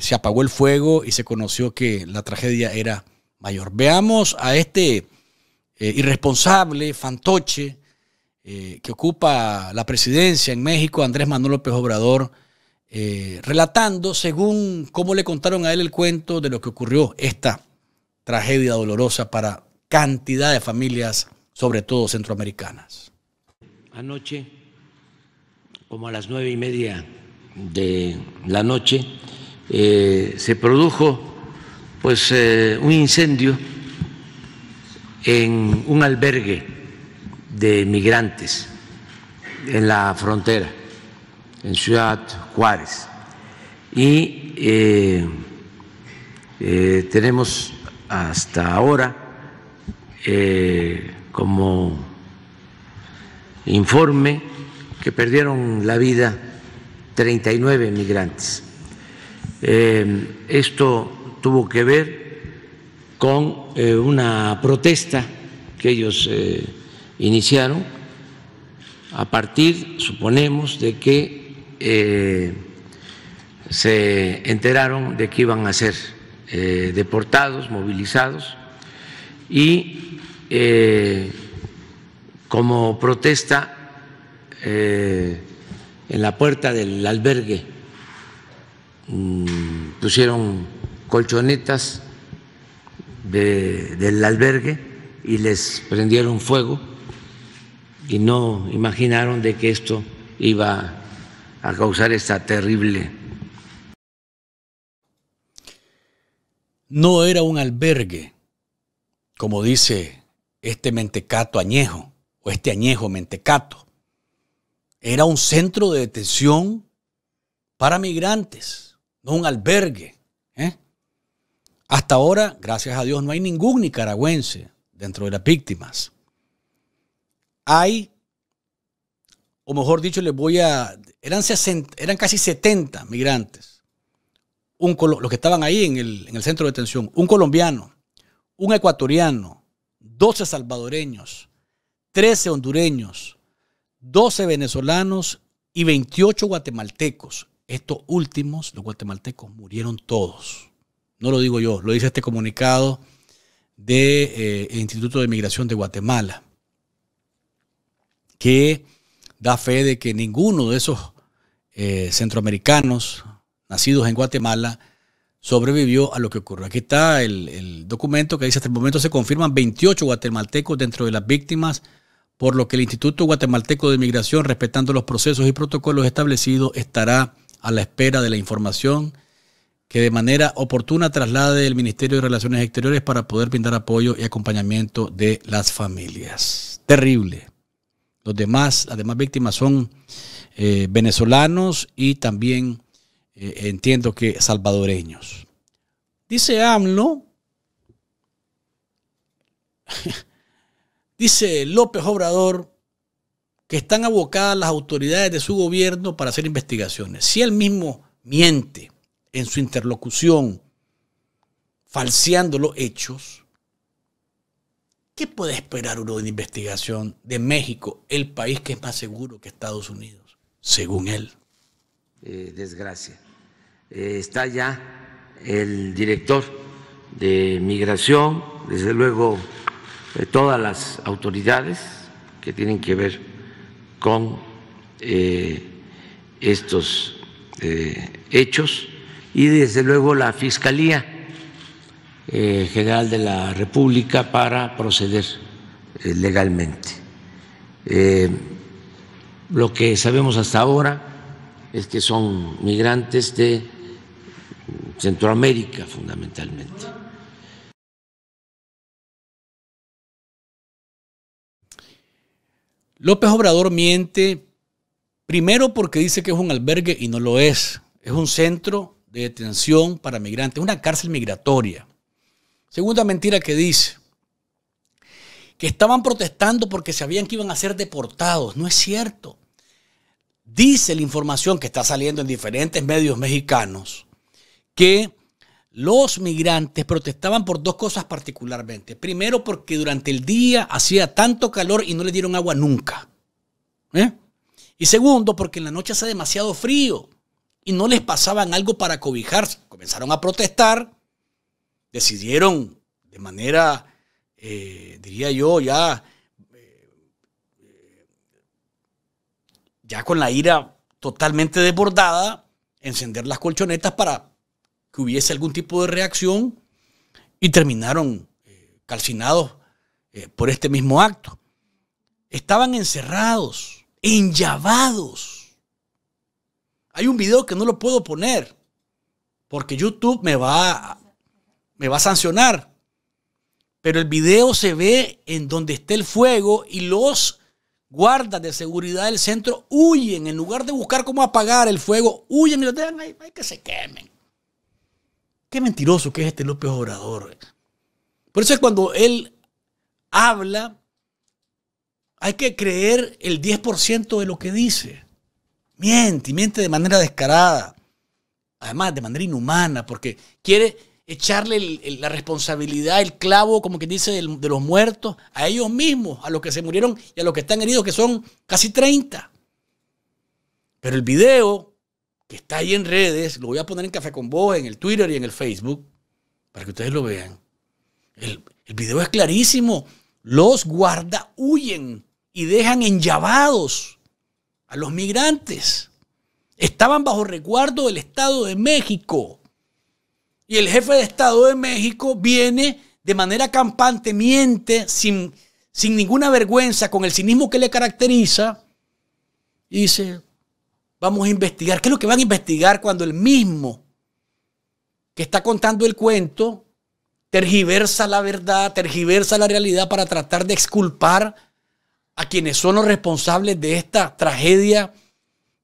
se apagó el fuego y se conoció que la tragedia era mayor. Veamos a este eh, irresponsable, fantoche, eh, que ocupa la presidencia en México, Andrés Manuel López Obrador, eh, relatando según cómo le contaron a él el cuento de lo que ocurrió esta tragedia dolorosa para cantidad de familias, sobre todo centroamericanas. Anoche, como a las nueve y media de la noche, se produjo pues un incendio en un albergue de migrantes en la frontera, en Ciudad Juárez. Y eh, eh, tenemos hasta ahora eh, como informe que perdieron la vida 39 migrantes. esto tuvo que ver con eh, una protesta que ellos eh, iniciaron a partir, suponemos, de que eh, se enteraron de que iban a ser deportados, movilizados, y como protesta en la puerta del albergue mm, pusieron colchonetas del albergue y les prendieron fuego y no imaginaron de que esto iba a causar esta terrible. No era un albergue, como dice este mentecato añejo, o este añejo mentecato. Era un centro de detención para migrantes, no un albergue. ¿eh? Hasta ahora, gracias a Dios, no hay ningún nicaragüense dentro de las víctimas. Hay, o mejor dicho, les voy a... Eran, casi 70 migrantes, un, los que estaban ahí en el, en el centro de detención, un colombiano, un ecuatoriano, 12 salvadoreños, 13 hondureños, 12 venezolanos y 28 guatemaltecos. Estos últimos, los guatemaltecos, murieron todos. No lo digo yo, lo dice este comunicado del eh, Instituto de Migración de Guatemala, que da fe de que ninguno de esos eh, centroamericanos nacidos en Guatemala sobrevivió a lo que ocurrió. Aquí está el, el, documento que dice hasta el momento se confirman 28 guatemaltecos dentro de las víctimas, por lo que el Instituto Guatemalteco de Migración, respetando los procesos y protocolos establecidos, estará a la espera de la información que de manera oportuna traslade el Ministerio de Relaciones Exteriores para poder brindar apoyo y acompañamiento de las familias. Terrible. Los demás, las demás víctimas son eh, venezolanos y también eh, entiendo que salvadoreños. Dice AMLO, dice López Obrador, que están abocadas las autoridades de su gobierno para hacer investigaciones. Si él mismo miente en su interlocución, falseando los hechos, ¿qué puede esperar uno de investigación de México, el país que es más seguro que Estados Unidos, según él? Eh, desgracia. Eh, está ya el director de migración, desde luego de eh, todas las autoridades que tienen que ver con estos hechos y desde luego la Fiscalía eh, General de la República para proceder eh, legalmente. Eh, lo que sabemos hasta ahora es que son migrantes de Centroamérica fundamentalmente. López Obrador miente primero porque dice que es un albergue y no lo es. Es un centro de detención para migrantes, una cárcel migratoria. Segunda mentira que dice, que estaban protestando porque sabían que iban a ser deportados. No es cierto. Dice la información que está saliendo en diferentes medios mexicanos que los migrantes protestaban por dos cosas particularmente. Primero, porque durante el día hacía tanto calor y no le dieron agua nunca. ¿eh? Y segundo, porque en la noche hace demasiado frío y no les pasaban algo para cobijarse. Comenzaron a protestar, decidieron de manera, eh, diría yo, ya, eh, ya con la ira totalmente desbordada, encender las colchonetas para que hubiese algún tipo de reacción y terminaron eh, calcinados por este mismo acto. Estaban encerrados, enllavados hay un video que no lo puedo poner porque YouTube me va, me va a sancionar. Pero el video se ve en donde está el fuego y los guardas de seguridad del centro huyen. En lugar de buscar cómo apagar el fuego, huyen y los dejan ahí, que se quemen. Qué mentiroso que es este López Obrador. Eh. Por eso es cuando él habla, hay que creer el 10% de lo que dice. Miente, miente de manera descarada. Además, de manera inhumana, porque quiere echarle la responsabilidad, el clavo, como que dice, de los muertos, a ellos mismos, a los que se murieron y a los que están heridos, que son casi 30. Pero el video que está ahí en redes, lo voy a poner en Café con Vos, en el Twitter y en el Facebook, para que ustedes lo vean. El, video es clarísimo. Los guarda huyen y dejan enllavados los migrantes. Estaban bajo recuerdo del Estado de México. Y el jefe de Estado de México viene de manera campante, miente, sin, sin ninguna vergüenza, con el cinismo que le caracteriza, y dice, vamos a investigar. ¿Qué es lo que van a investigar cuando el mismo que está contando el cuento tergiversa la verdad, tergiversa la realidad para tratar de exculpar a quienes son los responsables de esta tragedia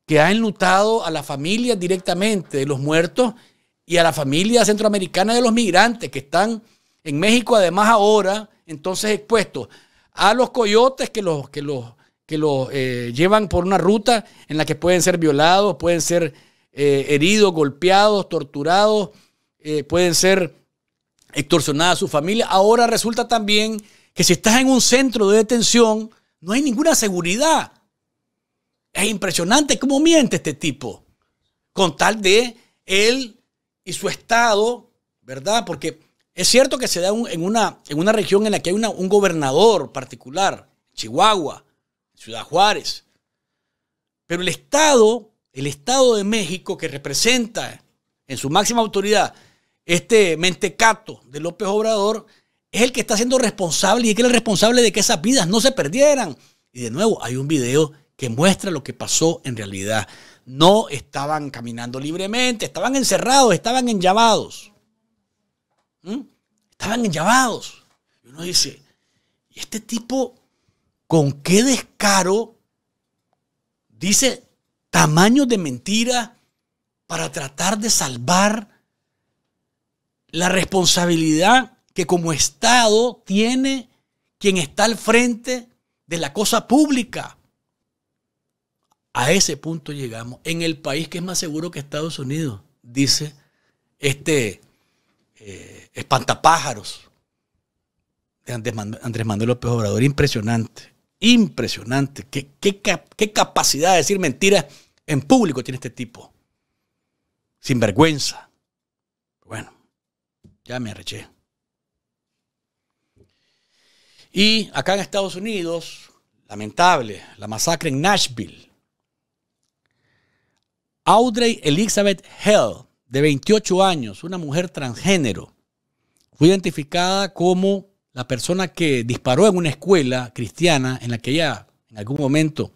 que ha enlutado a la familia directamente de los muertos y a la familia centroamericana de los migrantes que están en México además ahora entonces expuestos a los coyotes que los, que los, que los eh, llevan por una ruta en la que pueden ser violados, pueden ser eh, heridos, golpeados, torturados, eh, pueden ser extorsionadas a su familia. Ahora resulta también que si estás en un centro de detención, no hay ninguna seguridad. Es impresionante cómo miente este tipo. Con tal de él y su estado, ¿verdad? Porque es cierto que se da en, una, en una región en la que hay un gobernador particular, Chihuahua, Ciudad Juárez. Pero el Estado, el Estado de México que representa en su máxima autoridad este mentecato de López Obrador, es el que está siendo responsable y es el responsable de que esas vidas no se perdieran. Y de nuevo, hay un video que muestra lo que pasó en realidad. No estaban caminando libremente, estaban encerrados, estaban enllamados. ¿Mm? Estaban enllamados. Y uno dice, ¿y este tipo con qué descaro dice tamaño de mentira para tratar de salvar la responsabilidad que como Estado tiene quien está al frente de la cosa pública. A ese punto llegamos en el país que es más seguro que Estados Unidos, dice este eh, espantapájaros de Andrés Manuel López Obrador. Impresionante, impresionante. ¿Qué, qué, qué capacidad de decir mentiras en público tiene este tipo. Sin vergüenza. Bueno, ya me arreché. Y acá en Estados Unidos, lamentable, la masacre en Nashville. Audrey Elizabeth Hell, de 28 años, una mujer transgénero, fue identificada como la persona que disparó en una escuela cristiana en la que ella en algún momento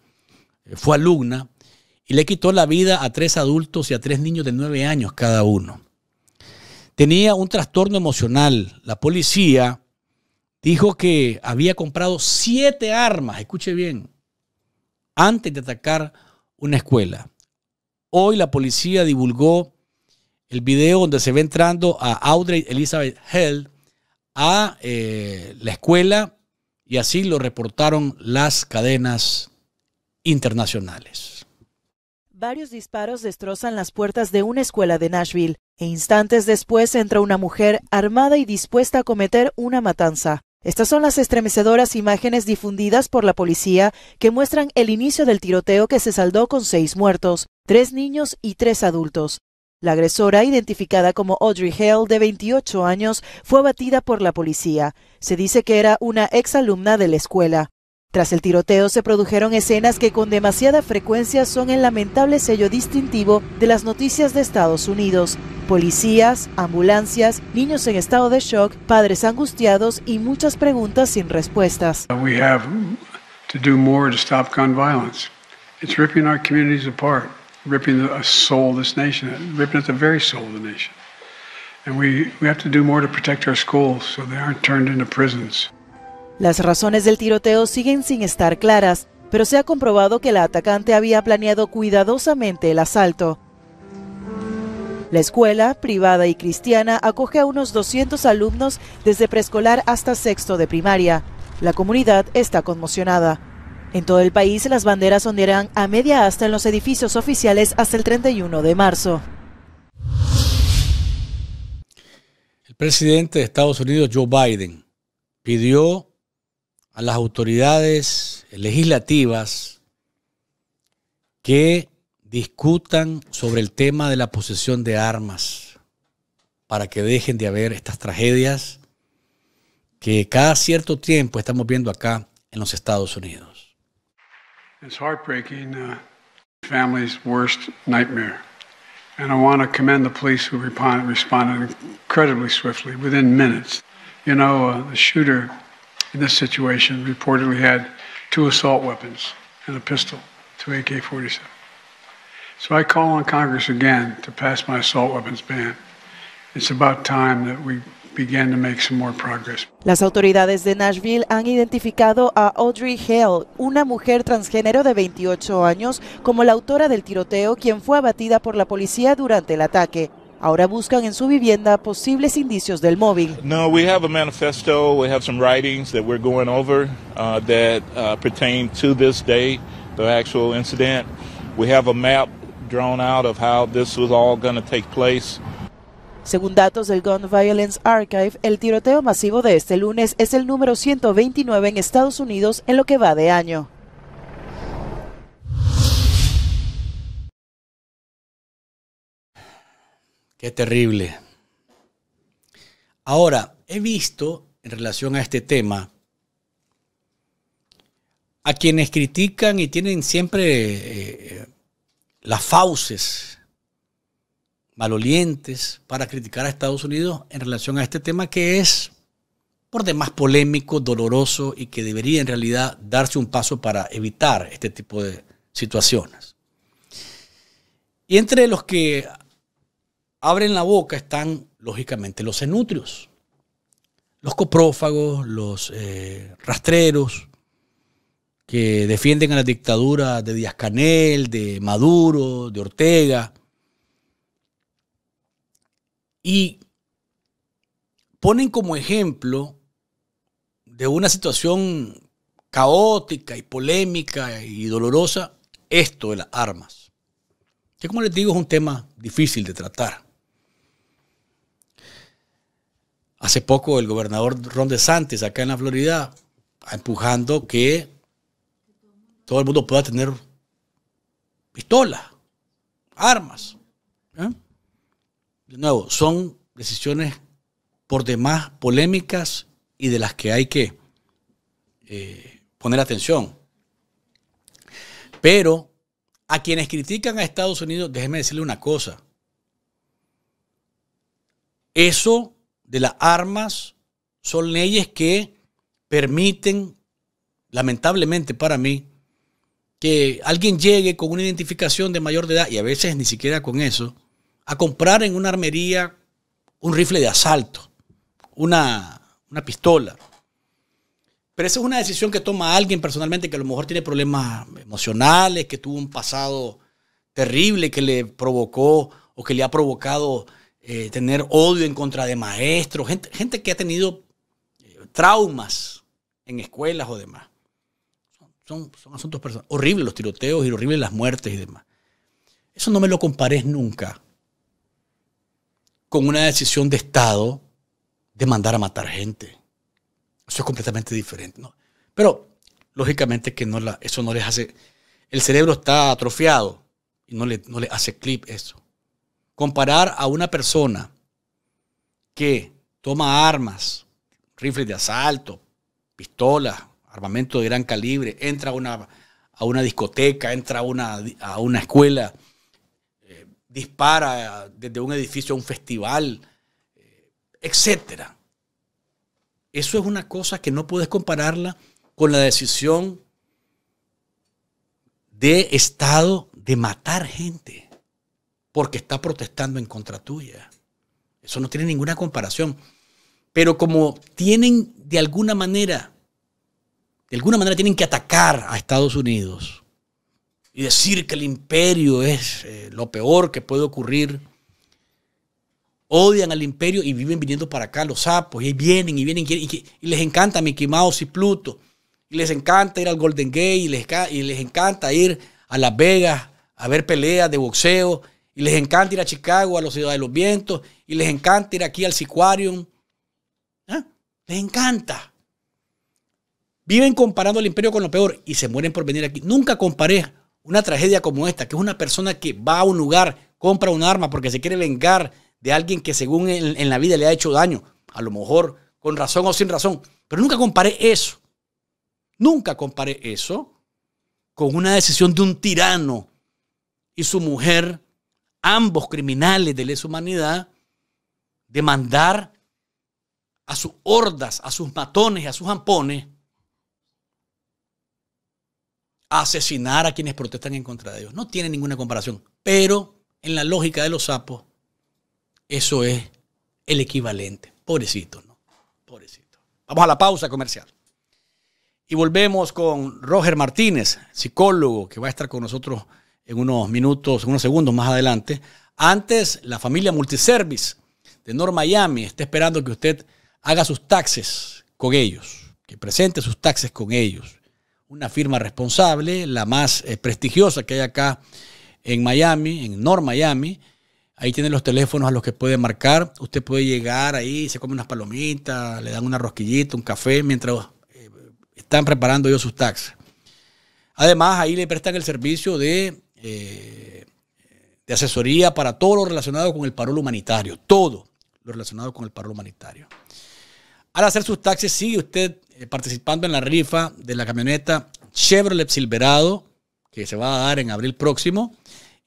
eh, fue alumna y le quitó la vida a tres adultos y a tres niños de nueve años cada uno. Tenía un trastorno emocional. La policía dijo que había comprado siete armas, escuche bien, antes de atacar una escuela. Hoy la policía divulgó el video donde se ve entrando a Audrey Elizabeth Hell a eh, la escuela y así lo reportaron las cadenas internacionales. Varios disparos destrozan las puertas de una escuela de Nashville e instantes después entra una mujer armada y dispuesta a cometer una matanza. Estas son las estremecedoras imágenes difundidas por la policía que muestran el inicio del tiroteo que se saldó con seis muertos, tres niños y tres adultos. La agresora, identificada como Audrey Hale, de 28 años, fue abatida por la policía. Se dice que era una exalumna de la escuela. Tras el tiroteo se produjeron escenas que con demasiada frecuencia son el lamentable sello distintivo de las noticias de Estados Unidos. Policías, ambulancias, niños en estado de shock, padres angustiados y muchas preguntas sin respuestas. Uh, we have to do more to stop gun violence. It's ripping our communities apart, ripping the soul of this nation, ripping at the very soul of the nation. And we, we have to do more to protect our schools so they aren't turned into prisons. Las razones del tiroteo siguen sin estar claras, pero se ha comprobado que la atacante había planeado cuidadosamente el asalto. La escuela, privada y cristiana, acoge a unos 200 alumnos desde preescolar hasta sexto de primaria. La comunidad está conmocionada. En todo el país, las banderas ondearán a media asta en los edificios oficiales hasta el 31 de marzo. El presidente de Estados Unidos, Joe Biden, pidió a las autoridades legislativas que discutan sobre el tema de la posesión de armas para que dejen de haber estas tragedias que cada cierto tiempo estamos viendo acá en los Estados Unidos. It's heartbreaking, uh, family's worst nightmare. And I want to commend the police who responded incredibly swiftly, within minutes. You know, uh, the shooter in this situation reportedly had two assault weapons and a pistol, two AK 47. So I call on Congress again to pass my assault weapons ban. It's about time that we began to make some more progress. Las autoridades de Nashville han identificado a Audrey Hale, una mujer transgénero de 28 años, como la autora del tiroteo, quien fue abatida por la policía durante el ataque. Ahora buscan en su vivienda posibles indicios del móvil. No, we have a manifesto, we have some writings that we're going over uh, that uh, pertain to this day, the actual incident. We have a map drawn out of how this was all going to take place. Según datos del Gun Violence Archive, el tiroteo masivo de este lunes es el número 129 en Estados Unidos en lo que va de año. Es terrible. Ahora, he visto en relación a este tema a quienes critican y tienen siempre eh, eh, las fauces malolientes para criticar a Estados Unidos en relación a este tema que es por demás polémico, doloroso y que debería en realidad darse un paso para evitar este tipo de situaciones. Y entre los que abren la boca están, lógicamente, los cenutrios, los coprófagos, los eh, rastreros que defienden a la dictadura de Díaz Canel, de Maduro, de Ortega. Y ponen como ejemplo de una situación caótica y polémica y dolorosa esto de las armas. Que como les digo es un tema difícil de tratar. Hace poco el gobernador Ron DeSantis, acá en la Florida, empujando que todo el mundo pueda tener pistola, armas. ¿eh? De nuevo, son decisiones por demás polémicas y de las que hay que eh, poner atención. Pero a quienes critican a Estados Unidos, déjenme decirle una cosa. Eso de las armas son leyes que permiten, lamentablemente para mí, que alguien llegue con una identificación de mayor de edad, y a veces ni siquiera con eso, a comprar en una armería un rifle de asalto, una, una pistola. Pero esa es una decisión que toma alguien personalmente que a lo mejor tiene problemas emocionales, que tuvo un pasado terrible que le provocó o que le ha provocado eh, tener odio en contra de maestros, gente, gente que ha tenido eh, traumas en escuelas o demás. Son, asuntos personales. Horribles los tiroteos y horribles las muertes y demás. Eso no me lo compares nunca con una decisión de Estado de mandar a matar gente. Eso es completamente diferente. Pero, lógicamente, que no eso no les hace. El cerebro está atrofiado y no le, no le hace clip eso comparar a una persona que toma armas, rifles de asalto, pistolas, armamento de gran calibre, entra a una, discoteca, entra a una, a una escuela, eh, dispara desde un edificio a un festival, eh, etcétera. etc. Eso es una cosa que no puedes compararla con la decisión de Estado de matar gente porque está protestando en contra tuya. Eso no tiene ninguna comparación. Pero como tienen de alguna manera, de alguna manera tienen que atacar a Estados Unidos y decir que el imperio es eh, lo peor que puede ocurrir, odian al imperio y viven viniendo para acá los sapos, y vienen y vienen y, y les encanta Mickey Mouse y Pluto, y les encanta ir al Golden Gate, y les, y les encanta ir a Las Vegas a ver peleas de boxeo, y les encanta ir a Chicago, a los Ciudad de los Vientos. Y les encanta ir aquí al Sicuarium. ¿Ah? Les encanta. Viven comparando el imperio con lo peor y se mueren por venir aquí. Nunca comparé una tragedia como esta, que es una persona que va a un lugar, compra un arma porque se quiere vengar de alguien que según en la vida le ha hecho daño. A lo mejor con razón o sin razón. Pero nunca comparé eso. Nunca comparé eso con una decisión de un tirano y su mujer ambos criminales de lesa humanidad, demandar a sus hordas, a sus matones, a sus ampones, a asesinar a quienes protestan en contra de ellos. No tiene ninguna comparación, pero en la lógica de los sapos, eso es el equivalente. Pobrecito, ¿no? Pobrecito. Vamos a la pausa comercial. Y volvemos con Roger Martínez, psicólogo, que va a estar con nosotros en unos minutos, en unos segundos más adelante. Antes, la familia Multiservice de North Miami está esperando que usted haga sus taxes con ellos, que presente sus taxes con ellos. Una firma responsable, la más eh, prestigiosa que hay acá en Miami, en North Miami. Ahí tienen los teléfonos a los que puede marcar. Usted puede llegar ahí, se come unas palomitas, le dan una rosquillita, un café, mientras eh, están preparando ellos sus taxes. Además, ahí le prestan el servicio de eh, de asesoría para todo lo relacionado con el paro humanitario, todo lo relacionado con el paro humanitario. Al hacer sus taxes sigue usted eh, participando en la rifa de la camioneta Chevrolet Silverado, que se va a dar en abril próximo.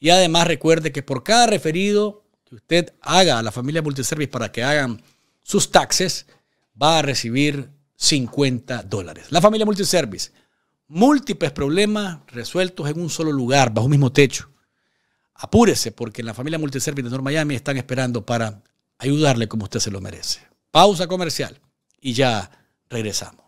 Y además recuerde que por cada referido que usted haga a la familia Multiservice para que hagan sus taxes, va a recibir 50 dólares. La familia Multiservice, múltiples problemas resueltos en un solo lugar, bajo un mismo techo. Apúrese, porque en la familia Multiservice de North Miami están esperando para ayudarle como usted se lo merece. Pausa comercial y ya regresamos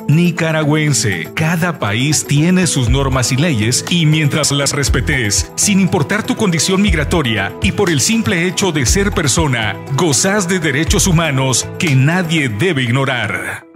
nicaragüense. Cada país tiene sus normas y leyes y mientras las respetes, sin importar tu condición migratoria y por el simple hecho de ser persona, gozas de derechos humanos que nadie debe ignorar.